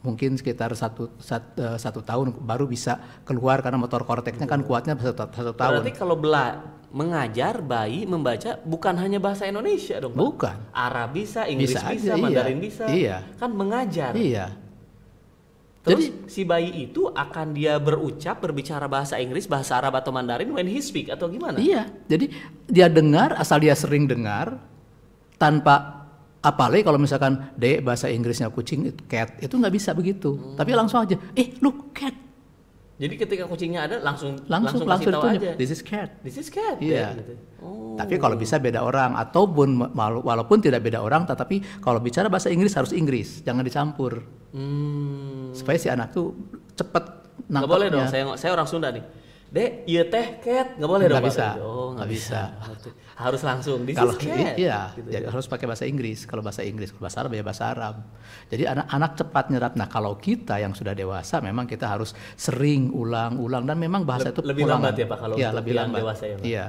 Mungkin sekitar satu, satu, eh, satu tahun baru bisa keluar karena motor korteksnya kan kuatnya satu, satu tahun. Berarti kalau bela mengajar bayi membaca bukan hanya bahasa Indonesia dong, Bukan. Arab bisa, Inggris bisa, bisa Mandarin bisa. Iya. Kan mengajar. Iya jadi, si bayi itu akan dia berucap berbicara bahasa Inggris, bahasa Arab atau Mandarin when he speak atau gimana? Iya. Jadi dia dengar asal dia sering dengar tanpa apalagi kalau misalkan dek bahasa Inggrisnya kucing cat itu nggak bisa begitu. Hmm. Tapi langsung aja, "Eh, lu cat." Jadi ketika kucingnya ada langsung langsung langsung, langsung tahu aja. This is cat. This is cat. Iya. Yeah. Gitu. Oh. Tapi kalau oh. bisa beda orang ataupun walaupun tidak beda orang tetapi kalau bicara bahasa Inggris harus Inggris, jangan dicampur. Hmm. Supaya si anak tuh cepet nangkapnya. Gak boleh dong, saya saya orang Sunda nih. Dek, iya teh cat, nggak boleh gak dong. Bisa. Pak. Oh, nggak bisa. bisa harus langsung di kalau iya gitu, jadi ya. harus pakai bahasa Inggris kalau bahasa Inggris kalau bahasa Arab ya bahasa Arab jadi anak-anak cepat nyerap nah kalau kita yang sudah dewasa memang kita harus sering ulang-ulang dan memang bahasa Le itu lebih lambat ya pak kalau ya, lebih lambat dewasa ya pak? iya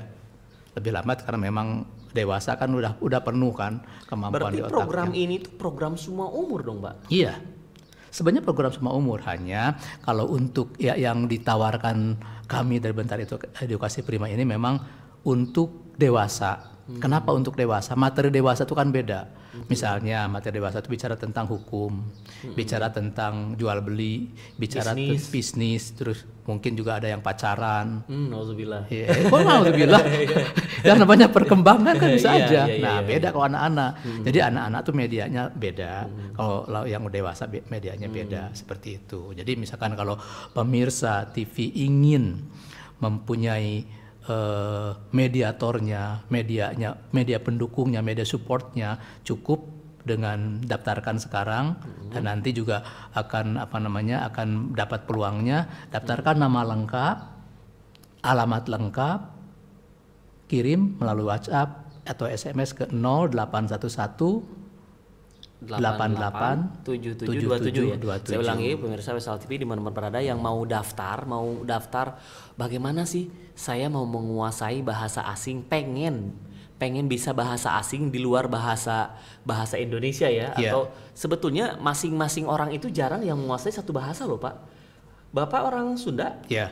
lebih lambat karena memang dewasa kan udah udah penuh kan kemampuan Berarti di otaknya. program ini tuh program semua umur dong pak iya sebenarnya program semua umur hanya kalau untuk ya yang ditawarkan kami dari bentar itu edukasi prima ini memang untuk dewasa. Hmm. Kenapa untuk dewasa? Materi dewasa itu kan beda. Hmm. Misalnya materi dewasa itu bicara tentang hukum, hmm. bicara tentang jual beli, bicara bisnis. bisnis, terus mungkin juga ada yang pacaran. Hmm, nauzubillah. Ya, yeah. Oh, nauzubillah? yang namanya perkembangan kan bisa yeah, aja. Yeah, iya, nah, iya, beda iya. kalau anak-anak. Hmm. Jadi anak-anak tuh medianya beda. Hmm. Kalau yang dewasa medianya hmm. beda seperti itu. Jadi misalkan kalau pemirsa TV ingin mempunyai eh, mediatornya, medianya, media pendukungnya, media supportnya cukup dengan daftarkan sekarang hmm. dan nanti juga akan apa namanya akan dapat peluangnya daftarkan hmm. nama lengkap, alamat lengkap, kirim melalui WhatsApp atau SMS ke 0811 88 7727 ya. Saya ulangi pemirsa Wesal TV di mana-mana berada yang mau daftar, mau daftar bagaimana sih saya mau menguasai bahasa asing pengen pengen bisa bahasa asing di luar bahasa bahasa Indonesia ya yeah. atau sebetulnya masing-masing orang itu jarang yang menguasai satu bahasa loh Pak. Bapak orang Sunda? Iya. Yeah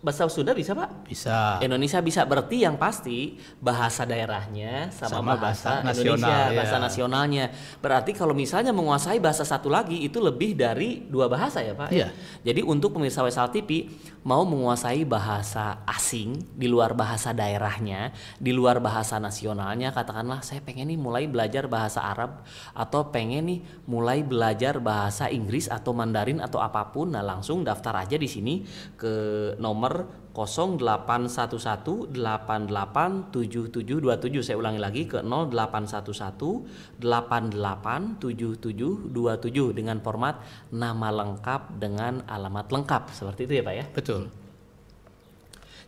bahasa Sunda bisa pak? Bisa. Indonesia bisa berarti yang pasti bahasa daerahnya sama, sama bahasa, bahasa nasional, Indonesia, ya. nasionalnya. Berarti kalau misalnya menguasai bahasa satu lagi itu lebih dari dua bahasa ya pak? Iya. Jadi untuk pemirsa Wesal TV mau menguasai bahasa asing di luar bahasa daerahnya, di luar bahasa nasionalnya, katakanlah saya pengen nih mulai belajar bahasa Arab atau pengen nih mulai belajar bahasa Inggris atau Mandarin atau apapun, nah langsung daftar aja di sini ke nomor 0811887727 saya ulangi lagi ke 0811887727 dengan format nama lengkap dengan alamat lengkap seperti itu ya Pak ya betul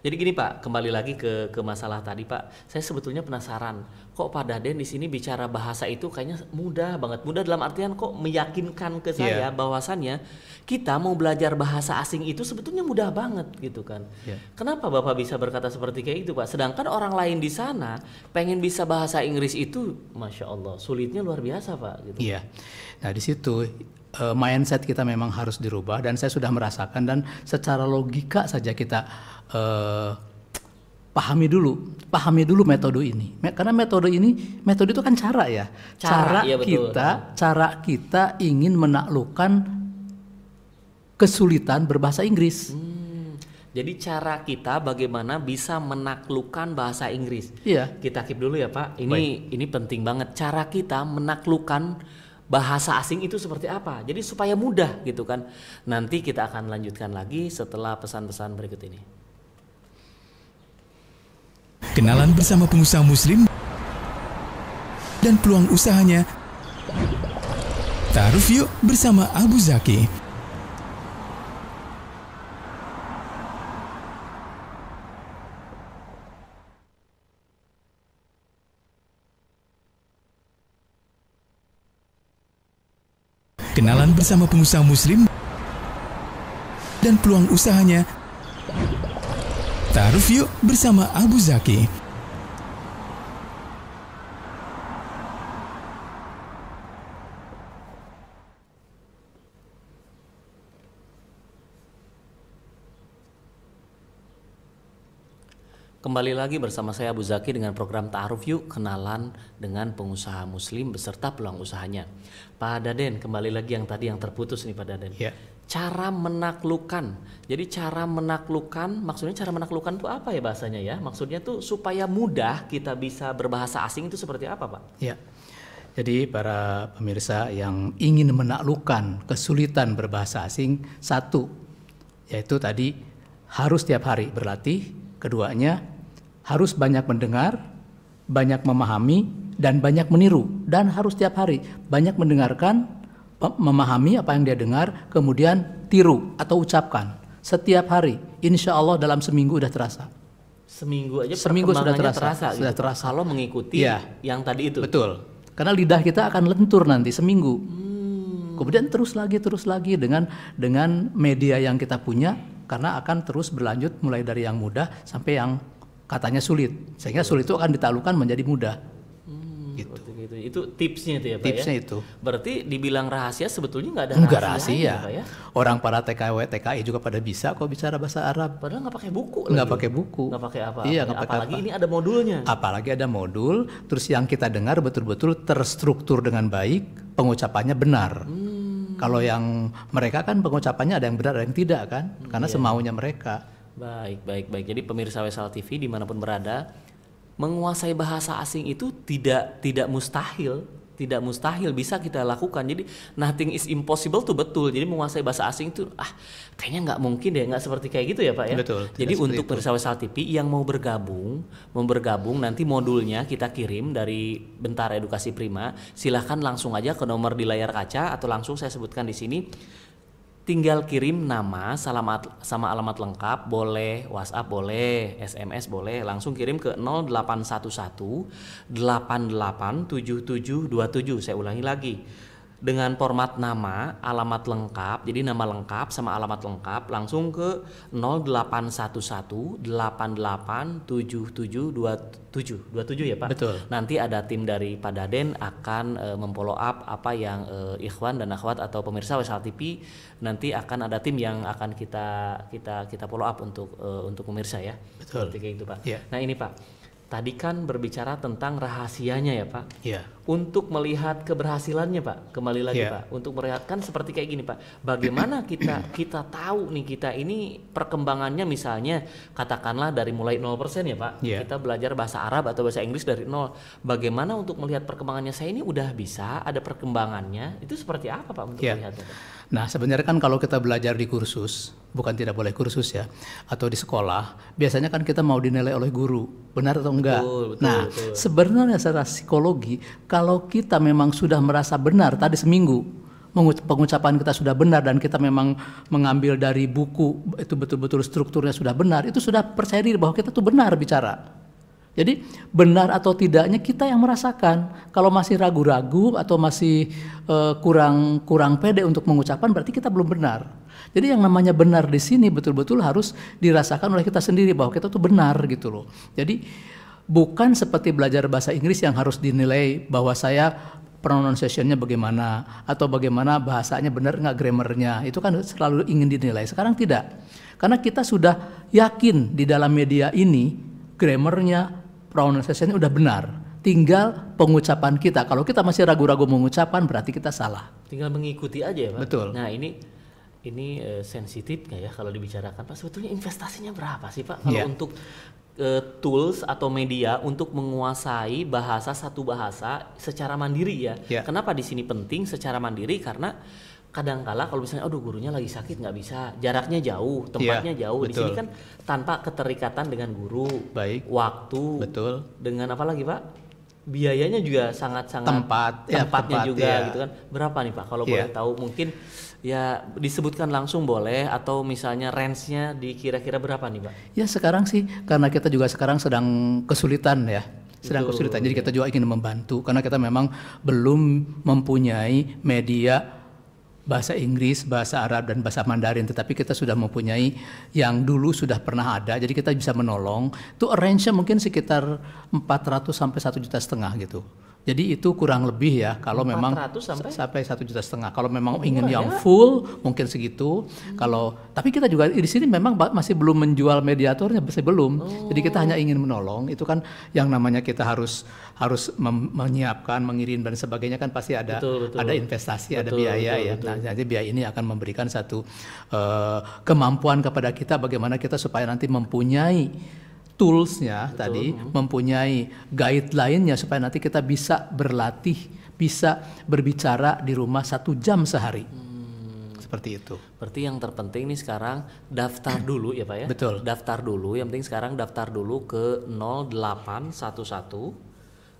jadi gini Pak, kembali lagi ke ke masalah tadi Pak. Saya sebetulnya penasaran, kok Pak Daden di sini bicara bahasa itu kayaknya mudah banget. Mudah dalam artian kok meyakinkan ke saya yeah. bahwasannya kita mau belajar bahasa asing itu sebetulnya mudah banget gitu kan. Yeah. Kenapa Bapak bisa berkata seperti kayak itu Pak? Sedangkan orang lain di sana pengen bisa bahasa Inggris itu, masya Allah, sulitnya luar biasa Pak. Gitu. Iya. Yeah. Nah di situ uh, mindset kita memang harus dirubah dan saya sudah merasakan dan secara logika saja kita Eh, pahami dulu, pahami dulu metode ini. Karena metode ini, metode itu kan cara ya. Cara, cara iya betul. kita, cara kita ingin menaklukkan kesulitan berbahasa Inggris. Hmm, jadi cara kita bagaimana bisa menaklukkan bahasa Inggris. Iya. Kita keep dulu ya Pak. Ini Baik. ini penting banget. Cara kita menaklukkan bahasa asing itu seperti apa. Jadi supaya mudah gitu kan. Nanti kita akan lanjutkan lagi setelah pesan-pesan berikut ini. Kenalan bersama pengusaha muslim dan peluang usahanya. Taruf yuk bersama Abu Zaki. Kenalan bersama pengusaha muslim dan peluang usahanya. Taruf yuk bersama Abu Zaki. Kembali lagi bersama saya Abu Zaki dengan program Ta'aruf Yuk Kenalan dengan pengusaha muslim beserta peluang usahanya Pak Daden kembali lagi yang tadi yang terputus nih Pak Daden yeah cara menaklukkan. Jadi cara menaklukkan, maksudnya cara menaklukkan itu apa ya bahasanya ya? Maksudnya tuh supaya mudah kita bisa berbahasa asing itu seperti apa, Pak? Ya. Jadi para pemirsa yang ingin menaklukkan kesulitan berbahasa asing satu yaitu tadi harus tiap hari berlatih, keduanya harus banyak mendengar, banyak memahami dan banyak meniru dan harus tiap hari banyak mendengarkan, memahami apa yang dia dengar, kemudian tiru atau ucapkan setiap hari. Insya Allah dalam seminggu udah terasa. Seminggu aja seminggu sudah terasa, terasa gitu. sudah terasa. Kalau mengikuti ya. yang tadi itu. Betul. Karena lidah kita akan lentur nanti seminggu. Hmm. Kemudian terus lagi terus lagi dengan dengan media yang kita punya karena akan terus berlanjut mulai dari yang mudah sampai yang katanya sulit. Sehingga sulit itu akan ditalukan menjadi mudah. Itu tipsnya itu ya Pak ya? tipsnya ya? itu. Berarti dibilang rahasia sebetulnya nggak ada rahasia. Nggak rahasia. Ya, Pak, ya? Orang para TKW, TKI juga pada bisa kok bicara bahasa Arab. Padahal nggak pakai buku Nggak pakai buku. Nggak pakai apa, apa Iya, nggak pakai Apalagi apa. ini ada modulnya. Apalagi ada modul, terus yang kita dengar betul-betul terstruktur dengan baik, pengucapannya benar. Hmm. Kalau yang mereka kan pengucapannya ada yang benar, ada yang tidak kan, karena iya. semaunya mereka. Baik, baik, baik. Jadi pemirsa Wesal TV dimanapun berada, menguasai bahasa asing itu tidak tidak mustahil tidak mustahil bisa kita lakukan jadi nothing is impossible tuh betul jadi menguasai bahasa asing itu ah kayaknya nggak mungkin deh nggak seperti kayak gitu ya pak ya betul jadi untuk bersawah TV yang mau bergabung mau bergabung nanti modulnya kita kirim dari bentar edukasi prima silahkan langsung aja ke nomor di layar kaca atau langsung saya sebutkan di sini tinggal kirim nama salamat, sama alamat lengkap boleh WhatsApp boleh SMS boleh langsung kirim ke 0811 887727 saya ulangi lagi dengan format nama, alamat lengkap, jadi nama lengkap sama alamat lengkap langsung ke 081188772727 ya Pak. Betul. Nanti ada tim dari Pak Daden akan e, memfollow up apa yang e, Ikhwan dan Akhwat atau pemirsa Wesal TV nanti akan ada tim yang akan kita kita kita follow up untuk e, untuk pemirsa ya. Betul. Seperti itu Pak. Yeah. Nah ini Pak, tadi kan berbicara tentang rahasianya ya Pak. Iya. Yeah untuk melihat keberhasilannya Pak. Kembali lagi yeah. Pak, untuk merehatkan seperti kayak gini Pak. Bagaimana kita kita tahu nih kita ini perkembangannya misalnya katakanlah dari mulai 0% ya Pak. Yeah. Kita belajar bahasa Arab atau bahasa Inggris dari nol. Bagaimana untuk melihat perkembangannya saya ini udah bisa, ada perkembangannya. Itu seperti apa Pak untuk yeah. melihatnya? Pak? Nah, sebenarnya kan kalau kita belajar di kursus, bukan tidak boleh kursus ya, atau di sekolah, biasanya kan kita mau dinilai oleh guru, benar atau enggak. Betul, betul, nah, betul. sebenarnya secara psikologi kalau kita memang sudah merasa benar tadi seminggu pengucapan kita sudah benar dan kita memang mengambil dari buku itu betul-betul strukturnya sudah benar itu sudah percaya diri bahwa kita tuh benar bicara jadi benar atau tidaknya kita yang merasakan. Kalau masih ragu-ragu atau masih kurang eh, kurang kurang pede untuk mengucapkan berarti kita belum benar. Jadi yang namanya benar di sini betul-betul harus dirasakan oleh kita sendiri bahwa kita tuh benar gitu loh. Jadi bukan seperti belajar bahasa Inggris yang harus dinilai bahwa saya pronunciationnya bagaimana atau bagaimana bahasanya benar nggak grammarnya itu kan selalu ingin dinilai sekarang tidak karena kita sudah yakin di dalam media ini grammarnya pronunciationnya udah benar tinggal pengucapan kita kalau kita masih ragu-ragu mengucapkan berarti kita salah tinggal mengikuti aja ya Pak betul nah ini ini uh, sensitif nggak ya kalau dibicarakan Pak sebetulnya investasinya berapa sih Pak kalau yeah. untuk uh, tools atau media untuk menguasai bahasa satu bahasa secara mandiri ya. Yeah. Kenapa di sini penting secara mandiri? Karena kadangkala kalau misalnya aduh gurunya lagi sakit nggak bisa jaraknya jauh ya, tempatnya yeah, jauh betul. di sini kan tanpa keterikatan dengan guru baik waktu betul dengan apa lagi pak biayanya juga sangat sangat tempat ya, tempatnya tempat, juga ya. gitu kan berapa nih pak kalau yeah. boleh tahu mungkin ya disebutkan langsung boleh atau misalnya range-nya dikira-kira berapa nih Pak? Ya sekarang sih karena kita juga sekarang sedang kesulitan ya sedang Betul, kesulitan jadi kita juga ingin membantu karena kita memang belum mempunyai media bahasa Inggris, bahasa Arab dan bahasa Mandarin tetapi kita sudah mempunyai yang dulu sudah pernah ada jadi kita bisa menolong itu range-nya mungkin sekitar 400 sampai 1 juta setengah gitu jadi itu kurang lebih ya kalau memang sampai sampai satu juta setengah. Kalau memang oh, ingin ya? yang full mungkin segitu. Hmm. Kalau tapi kita juga di sini memang masih belum menjual mediatornya masih belum. Oh. Jadi kita oh. hanya ingin menolong. Itu kan yang namanya kita harus harus menyiapkan, mengirim dan sebagainya kan pasti ada betul, betul. ada investasi, betul, ada biaya betul, ya. Betul. Nah, jadi biaya ini akan memberikan satu uh, kemampuan kepada kita bagaimana kita supaya nanti mempunyai toolsnya tadi, hmm. mempunyai guideline-nya supaya nanti kita bisa berlatih, bisa berbicara di rumah satu jam sehari. Hmm. Seperti itu. Berarti yang terpenting nih sekarang daftar dulu ya Pak ya? Betul. Daftar dulu, yang penting sekarang daftar dulu ke 0811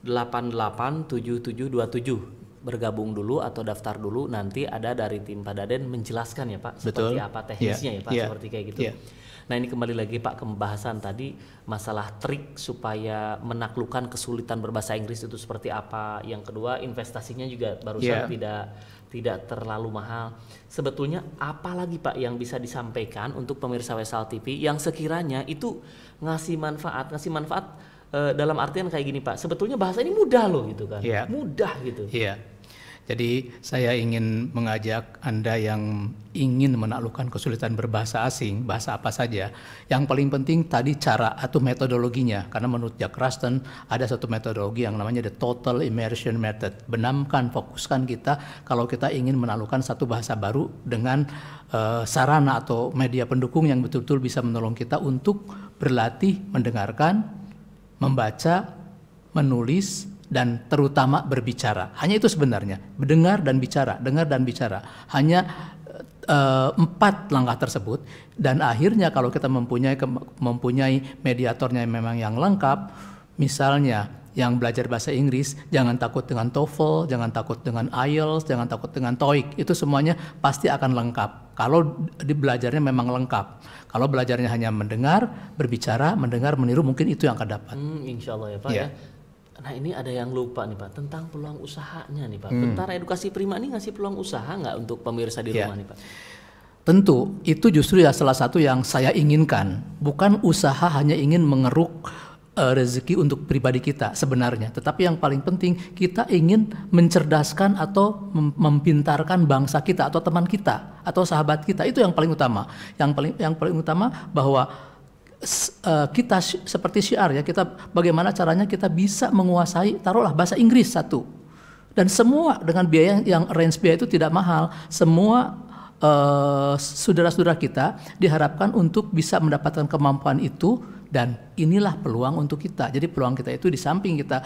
887727 bergabung dulu atau daftar dulu nanti ada dari tim Pak Daden menjelaskan ya Pak seperti apa iya. teknisnya yeah. ya Pak yeah. seperti kayak gitu. Yeah. Nah ini kembali lagi Pak ke pembahasan tadi masalah trik supaya menaklukkan kesulitan berbahasa Inggris itu seperti apa. Yang kedua investasinya juga barusan yeah. tidak tidak terlalu mahal. Sebetulnya apa lagi Pak yang bisa disampaikan untuk pemirsa Wesal TV yang sekiranya itu ngasih manfaat, ngasih manfaat eh, dalam artian kayak gini Pak. Sebetulnya bahasa ini mudah loh gitu kan. Yeah. Mudah gitu. Yeah jadi saya ingin mengajak Anda yang ingin menaklukkan kesulitan berbahasa asing, bahasa apa saja. Yang paling penting tadi cara atau metodologinya, karena menurut Jack Ruston ada satu metodologi yang namanya the total immersion method. Benamkan, fokuskan kita kalau kita ingin menaklukkan satu bahasa baru dengan uh, sarana atau media pendukung yang betul-betul bisa menolong kita untuk berlatih mendengarkan, membaca, menulis, dan terutama berbicara. Hanya itu sebenarnya, mendengar dan bicara, dengar dan bicara. Hanya uh, empat langkah tersebut dan akhirnya kalau kita mempunyai mempunyai mediatornya memang yang lengkap, misalnya yang belajar bahasa Inggris, jangan takut dengan TOEFL, jangan takut dengan IELTS, jangan takut dengan TOEIC. Itu semuanya pasti akan lengkap. Kalau di belajarnya memang lengkap. Kalau belajarnya hanya mendengar, berbicara, mendengar, meniru, mungkin itu yang akan dapat. Hmm, insya Allah ya Pak yeah. ya. Nah ini ada yang lupa nih Pak tentang peluang usahanya nih Pak. Hmm. Tentara Edukasi Prima ini ngasih peluang usaha nggak untuk pemirsa di rumah ya. rumah nih Pak? Tentu itu justru ya salah satu yang saya inginkan. Bukan usaha hanya ingin mengeruk uh, rezeki untuk pribadi kita sebenarnya. Tetapi yang paling penting kita ingin mencerdaskan atau mem mempintarkan bangsa kita atau teman kita atau sahabat kita itu yang paling utama. Yang paling yang paling utama bahwa uh, kita seperti syiar ya kita bagaimana caranya kita bisa menguasai taruhlah bahasa Inggris satu dan semua dengan biaya yang range biaya itu tidak mahal semua eh, saudara-saudara uh, kita diharapkan untuk bisa mendapatkan kemampuan itu dan inilah peluang untuk kita jadi peluang kita itu di samping kita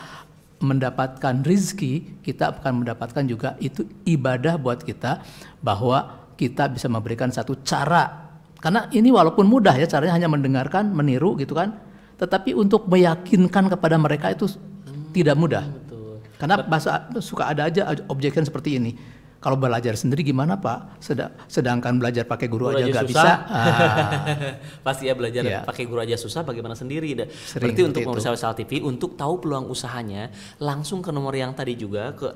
mendapatkan rizki kita akan mendapatkan juga itu ibadah buat kita bahwa kita bisa memberikan satu cara karena ini walaupun mudah ya caranya hanya mendengarkan, meniru gitu kan, tetapi untuk meyakinkan kepada mereka itu hmm, tidak mudah. Hmm, betul. Karena bahasa suka ada aja objekan seperti ini kalau belajar sendiri gimana Pak? Sedangkan belajar pakai guru, guru aja nggak bisa. Ah. Pasti ya belajar yeah. pakai guru aja susah, bagaimana sendiri? Sering Berarti untuk pemirsa Wisal TV, untuk tahu peluang usahanya, langsung ke nomor yang tadi juga ke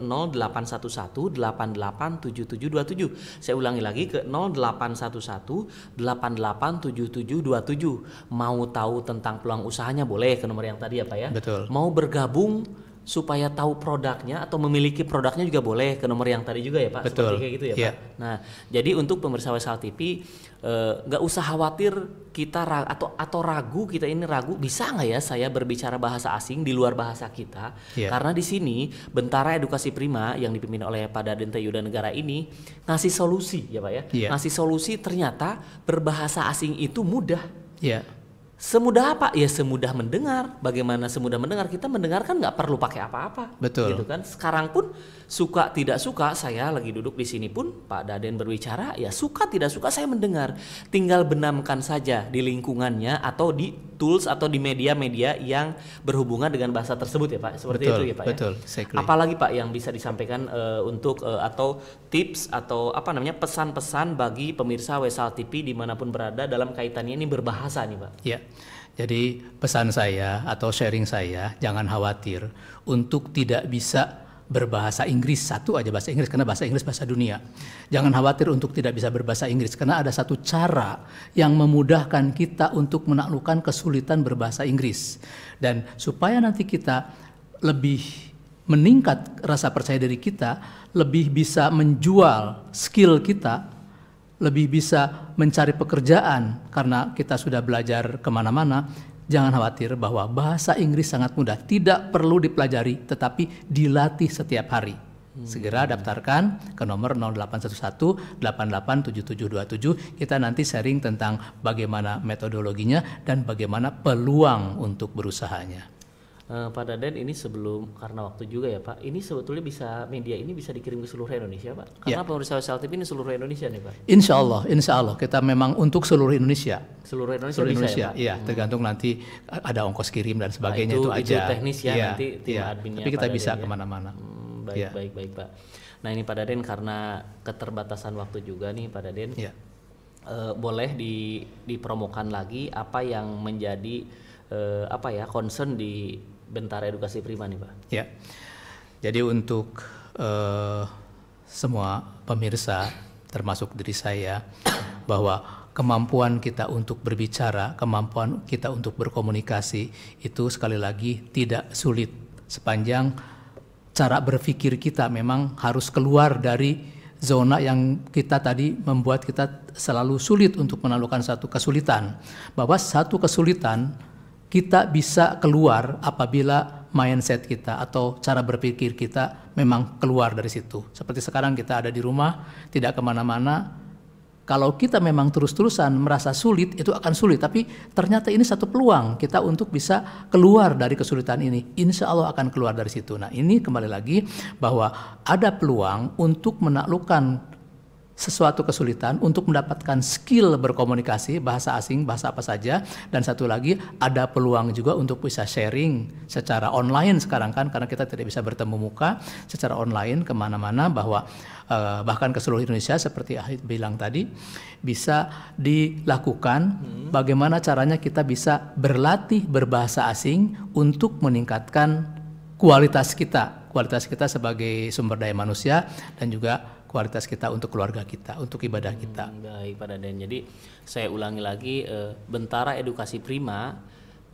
0811887727. Saya ulangi lagi ke 0811887727. Mau tahu tentang peluang usahanya boleh ke nomor yang tadi ya Pak ya. Betul. Mau bergabung supaya tahu produknya atau memiliki produknya juga boleh ke nomor yang tadi juga ya Pak. Betul. kayak gitu ya yeah. Pak. Nah, jadi untuk pemirsa WSL TV eh, nggak uh, usah khawatir kita ragu, atau atau ragu kita ini ragu bisa nggak ya saya berbicara bahasa asing di luar bahasa kita yeah. karena di sini Bentara Edukasi Prima yang dipimpin oleh Pak Dadente Yuda Negara ini ngasih solusi ya Pak ya. Yeah. Ngasih solusi ternyata berbahasa asing itu mudah. Yeah semudah apa ya semudah mendengar bagaimana semudah mendengar kita mendengarkan nggak perlu pakai apa-apa betul gitu kan sekarang pun suka tidak suka saya lagi duduk di sini pun Pak Daden berbicara ya suka tidak suka saya mendengar tinggal benamkan saja di lingkungannya atau di tools atau di media-media yang berhubungan dengan bahasa tersebut ya Pak seperti betul, itu ya Pak ya. betul, ya exactly. apalagi Pak yang bisa disampaikan uh, untuk uh, atau tips atau apa namanya pesan-pesan bagi pemirsa Wesal TV dimanapun berada dalam kaitannya ini berbahasa nih Pak ya Jadi pesan saya atau sharing saya jangan khawatir untuk tidak bisa berbahasa Inggris satu aja bahasa Inggris karena bahasa Inggris bahasa dunia. Jangan khawatir untuk tidak bisa berbahasa Inggris karena ada satu cara yang memudahkan kita untuk menaklukkan kesulitan berbahasa Inggris. Dan supaya nanti kita lebih meningkat rasa percaya diri kita, lebih bisa menjual skill kita, lebih bisa mencari pekerjaan karena kita sudah belajar kemana-mana, jangan khawatir bahwa bahasa Inggris sangat mudah, tidak perlu dipelajari tetapi dilatih setiap hari. Segera daftarkan ke nomor 0811-887727. Kita nanti sharing tentang bagaimana metodologinya dan bagaimana peluang untuk berusahanya uh, Pak Daden ini sebelum karena waktu juga ya Pak, ini sebetulnya bisa media ini bisa dikirim ke seluruh Indonesia Pak. Ya. Karena yeah. pemirsa Saltip ini seluruh Indonesia nih Pak. Insya Allah, Insya Allah kita memang untuk seluruh Indonesia. Seluruh Indonesia. Seluruh Indonesia, bisa, ya, iya. Hmm. Tergantung nanti ada ongkos kirim dan sebagainya nah, itu, itu aja. Itu teknis ya, ya nanti tim ya. adminnya. Tapi kita Pak bisa ya. kemana-mana. Hmm, iya. baik, ya. baik, baik Pak. Nah ini Pak Daden karena keterbatasan waktu juga nih Pak Daden. Ya. Uh, eh, boleh di, dipromokan lagi apa yang menjadi eh, apa ya concern di Bentara Edukasi Prima nih Pak. Ya. Jadi untuk uh, semua pemirsa termasuk diri saya bahwa kemampuan kita untuk berbicara, kemampuan kita untuk berkomunikasi itu sekali lagi tidak sulit sepanjang cara berpikir kita memang harus keluar dari zona yang kita tadi membuat kita selalu sulit untuk menaklukkan satu kesulitan. Bahwa satu kesulitan kita bisa keluar apabila mindset kita atau cara berpikir kita memang keluar dari situ. Seperti sekarang kita ada di rumah, tidak kemana-mana. Kalau kita memang terus-terusan merasa sulit, itu akan sulit. Tapi ternyata ini satu peluang kita untuk bisa keluar dari kesulitan ini. Insya Allah akan keluar dari situ. Nah ini kembali lagi bahwa ada peluang untuk menaklukkan sesuatu kesulitan untuk mendapatkan skill berkomunikasi bahasa asing, bahasa apa saja dan satu lagi ada peluang juga untuk bisa sharing secara online sekarang kan karena kita tidak bisa bertemu muka secara online kemana-mana bahwa eh, bahkan ke seluruh Indonesia seperti Ahid bilang tadi bisa dilakukan hmm. bagaimana caranya kita bisa berlatih berbahasa asing untuk meningkatkan kualitas kita kualitas kita sebagai sumber daya manusia dan juga kualitas kita untuk keluarga kita, untuk ibadah kita. Hmm, baik pada dan Jadi saya ulangi lagi e, Bentara Edukasi Prima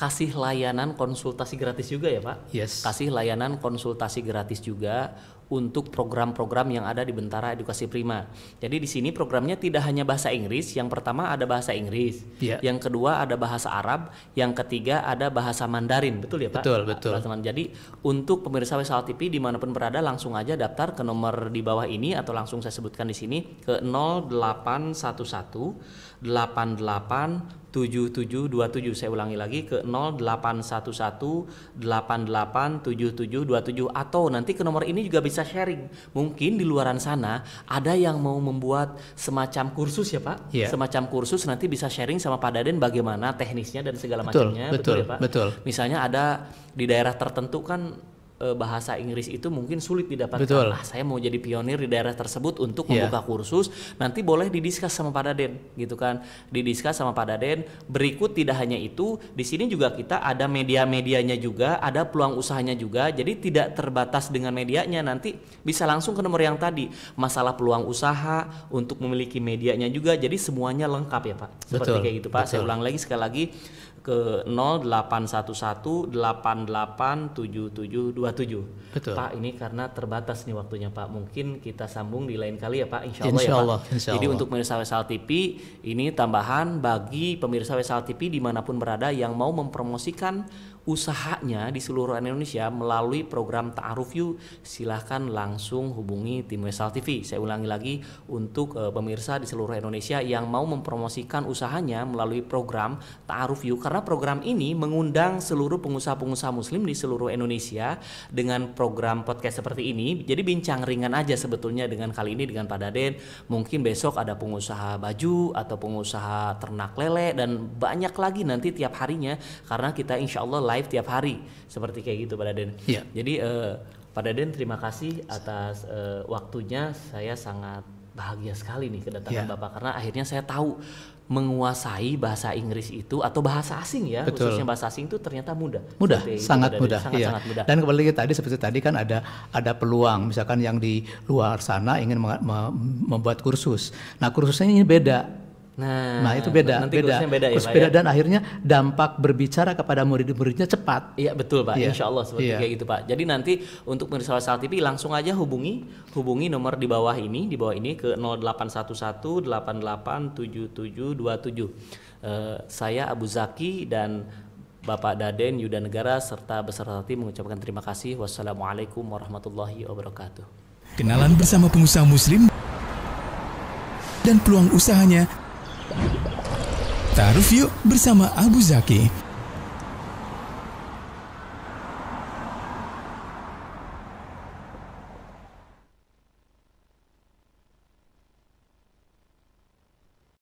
kasih layanan konsultasi gratis juga ya Pak? Yes. Kasih layanan konsultasi gratis juga untuk program-program yang ada di Bentara Edukasi Prima. Jadi di sini programnya tidak hanya bahasa Inggris, yang pertama ada bahasa Inggris, yeah. yang kedua ada bahasa Arab, yang ketiga ada bahasa Mandarin, betul ya Pak? Betul, betul. Teman. Jadi untuk pemirsa Wisal TV dimanapun berada langsung aja daftar ke nomor di bawah ini atau langsung saya sebutkan di sini ke 0811 88 7727 saya ulangi lagi ke 0811 887727 atau nanti ke nomor ini juga bisa bisa sharing. Mungkin di luaran sana ada yang mau membuat semacam kursus ya Pak, yeah. semacam kursus nanti bisa sharing sama Pak Daden bagaimana teknisnya dan segala macamnya. Betul, betul, betul ya Pak. Betul. Misalnya ada di daerah tertentu kan Eh, bahasa Inggris itu mungkin sulit didapatkan. Betul. Ah, saya mau jadi pionir di daerah tersebut untuk yeah. membuka kursus. Nanti boleh didiskus sama Pak Daden, gitu kan? Didiskus sama Pak Daden. Berikut tidak hanya itu, di sini juga kita ada media-medianya juga, ada peluang usahanya juga. Jadi tidak terbatas dengan medianya. Nanti bisa langsung ke nomor yang tadi. Masalah peluang usaha untuk memiliki medianya juga. Jadi semuanya lengkap ya Pak. Seperti Betul. kayak gitu Pak. Betul. Saya ulang lagi sekali lagi ke 0811887727. Betul. Pak, ini karena terbatas nih waktunya Pak. Mungkin kita sambung di lain kali ya Pak, insya Allah, insya ya Pak. Insya Jadi untuk pemirsa Wesal TV, ini tambahan bagi pemirsa Wesal TV dimanapun berada yang mau mempromosikan usahanya di seluruh Indonesia melalui program Ta'aruf You, silahkan langsung hubungi tim Wesal TV. Saya ulangi lagi untuk e, pemirsa di seluruh Indonesia yang mau mempromosikan usahanya melalui program Ta'aruf You karena program ini mengundang seluruh pengusaha-pengusaha muslim di seluruh Indonesia dengan program podcast seperti ini. Jadi bincang ringan aja sebetulnya dengan kali ini dengan Pak Daden. Mungkin besok ada pengusaha baju atau pengusaha ternak lele dan banyak lagi nanti tiap harinya karena kita insya Allah live live tiap hari seperti kayak gitu Pak Daden. Yeah. Jadi uh, Pak Daden terima kasih atas uh, waktunya. Saya sangat bahagia sekali nih kedatangan yeah. Bapak karena akhirnya saya tahu menguasai bahasa Inggris itu atau bahasa asing ya Betul. khususnya bahasa asing itu ternyata mudah mudah sangat mudah sangat, iya. sangat mudah dan kembali lagi tadi seperti tadi kan ada ada peluang misalkan yang di luar sana ingin membuat kursus nah kursusnya ini beda Nah, nah itu beda, nanti beda, beda, ya, beda ya? dan akhirnya dampak berbicara kepada murid-muridnya cepat. Iya betul pak, yeah. Insya Allah seperti yeah. kayak gitu pak. Jadi nanti untuk saat TV langsung aja hubungi, hubungi nomor di bawah ini, di bawah ini ke 0811887727. Uh, eh, saya Abu Zaki dan Bapak Daden Yuda Negara serta beserta tim mengucapkan terima kasih. Wassalamualaikum warahmatullahi wabarakatuh. Kenalan bersama pengusaha muslim dan peluang usahanya Taruf yuk bersama Abu Zaki.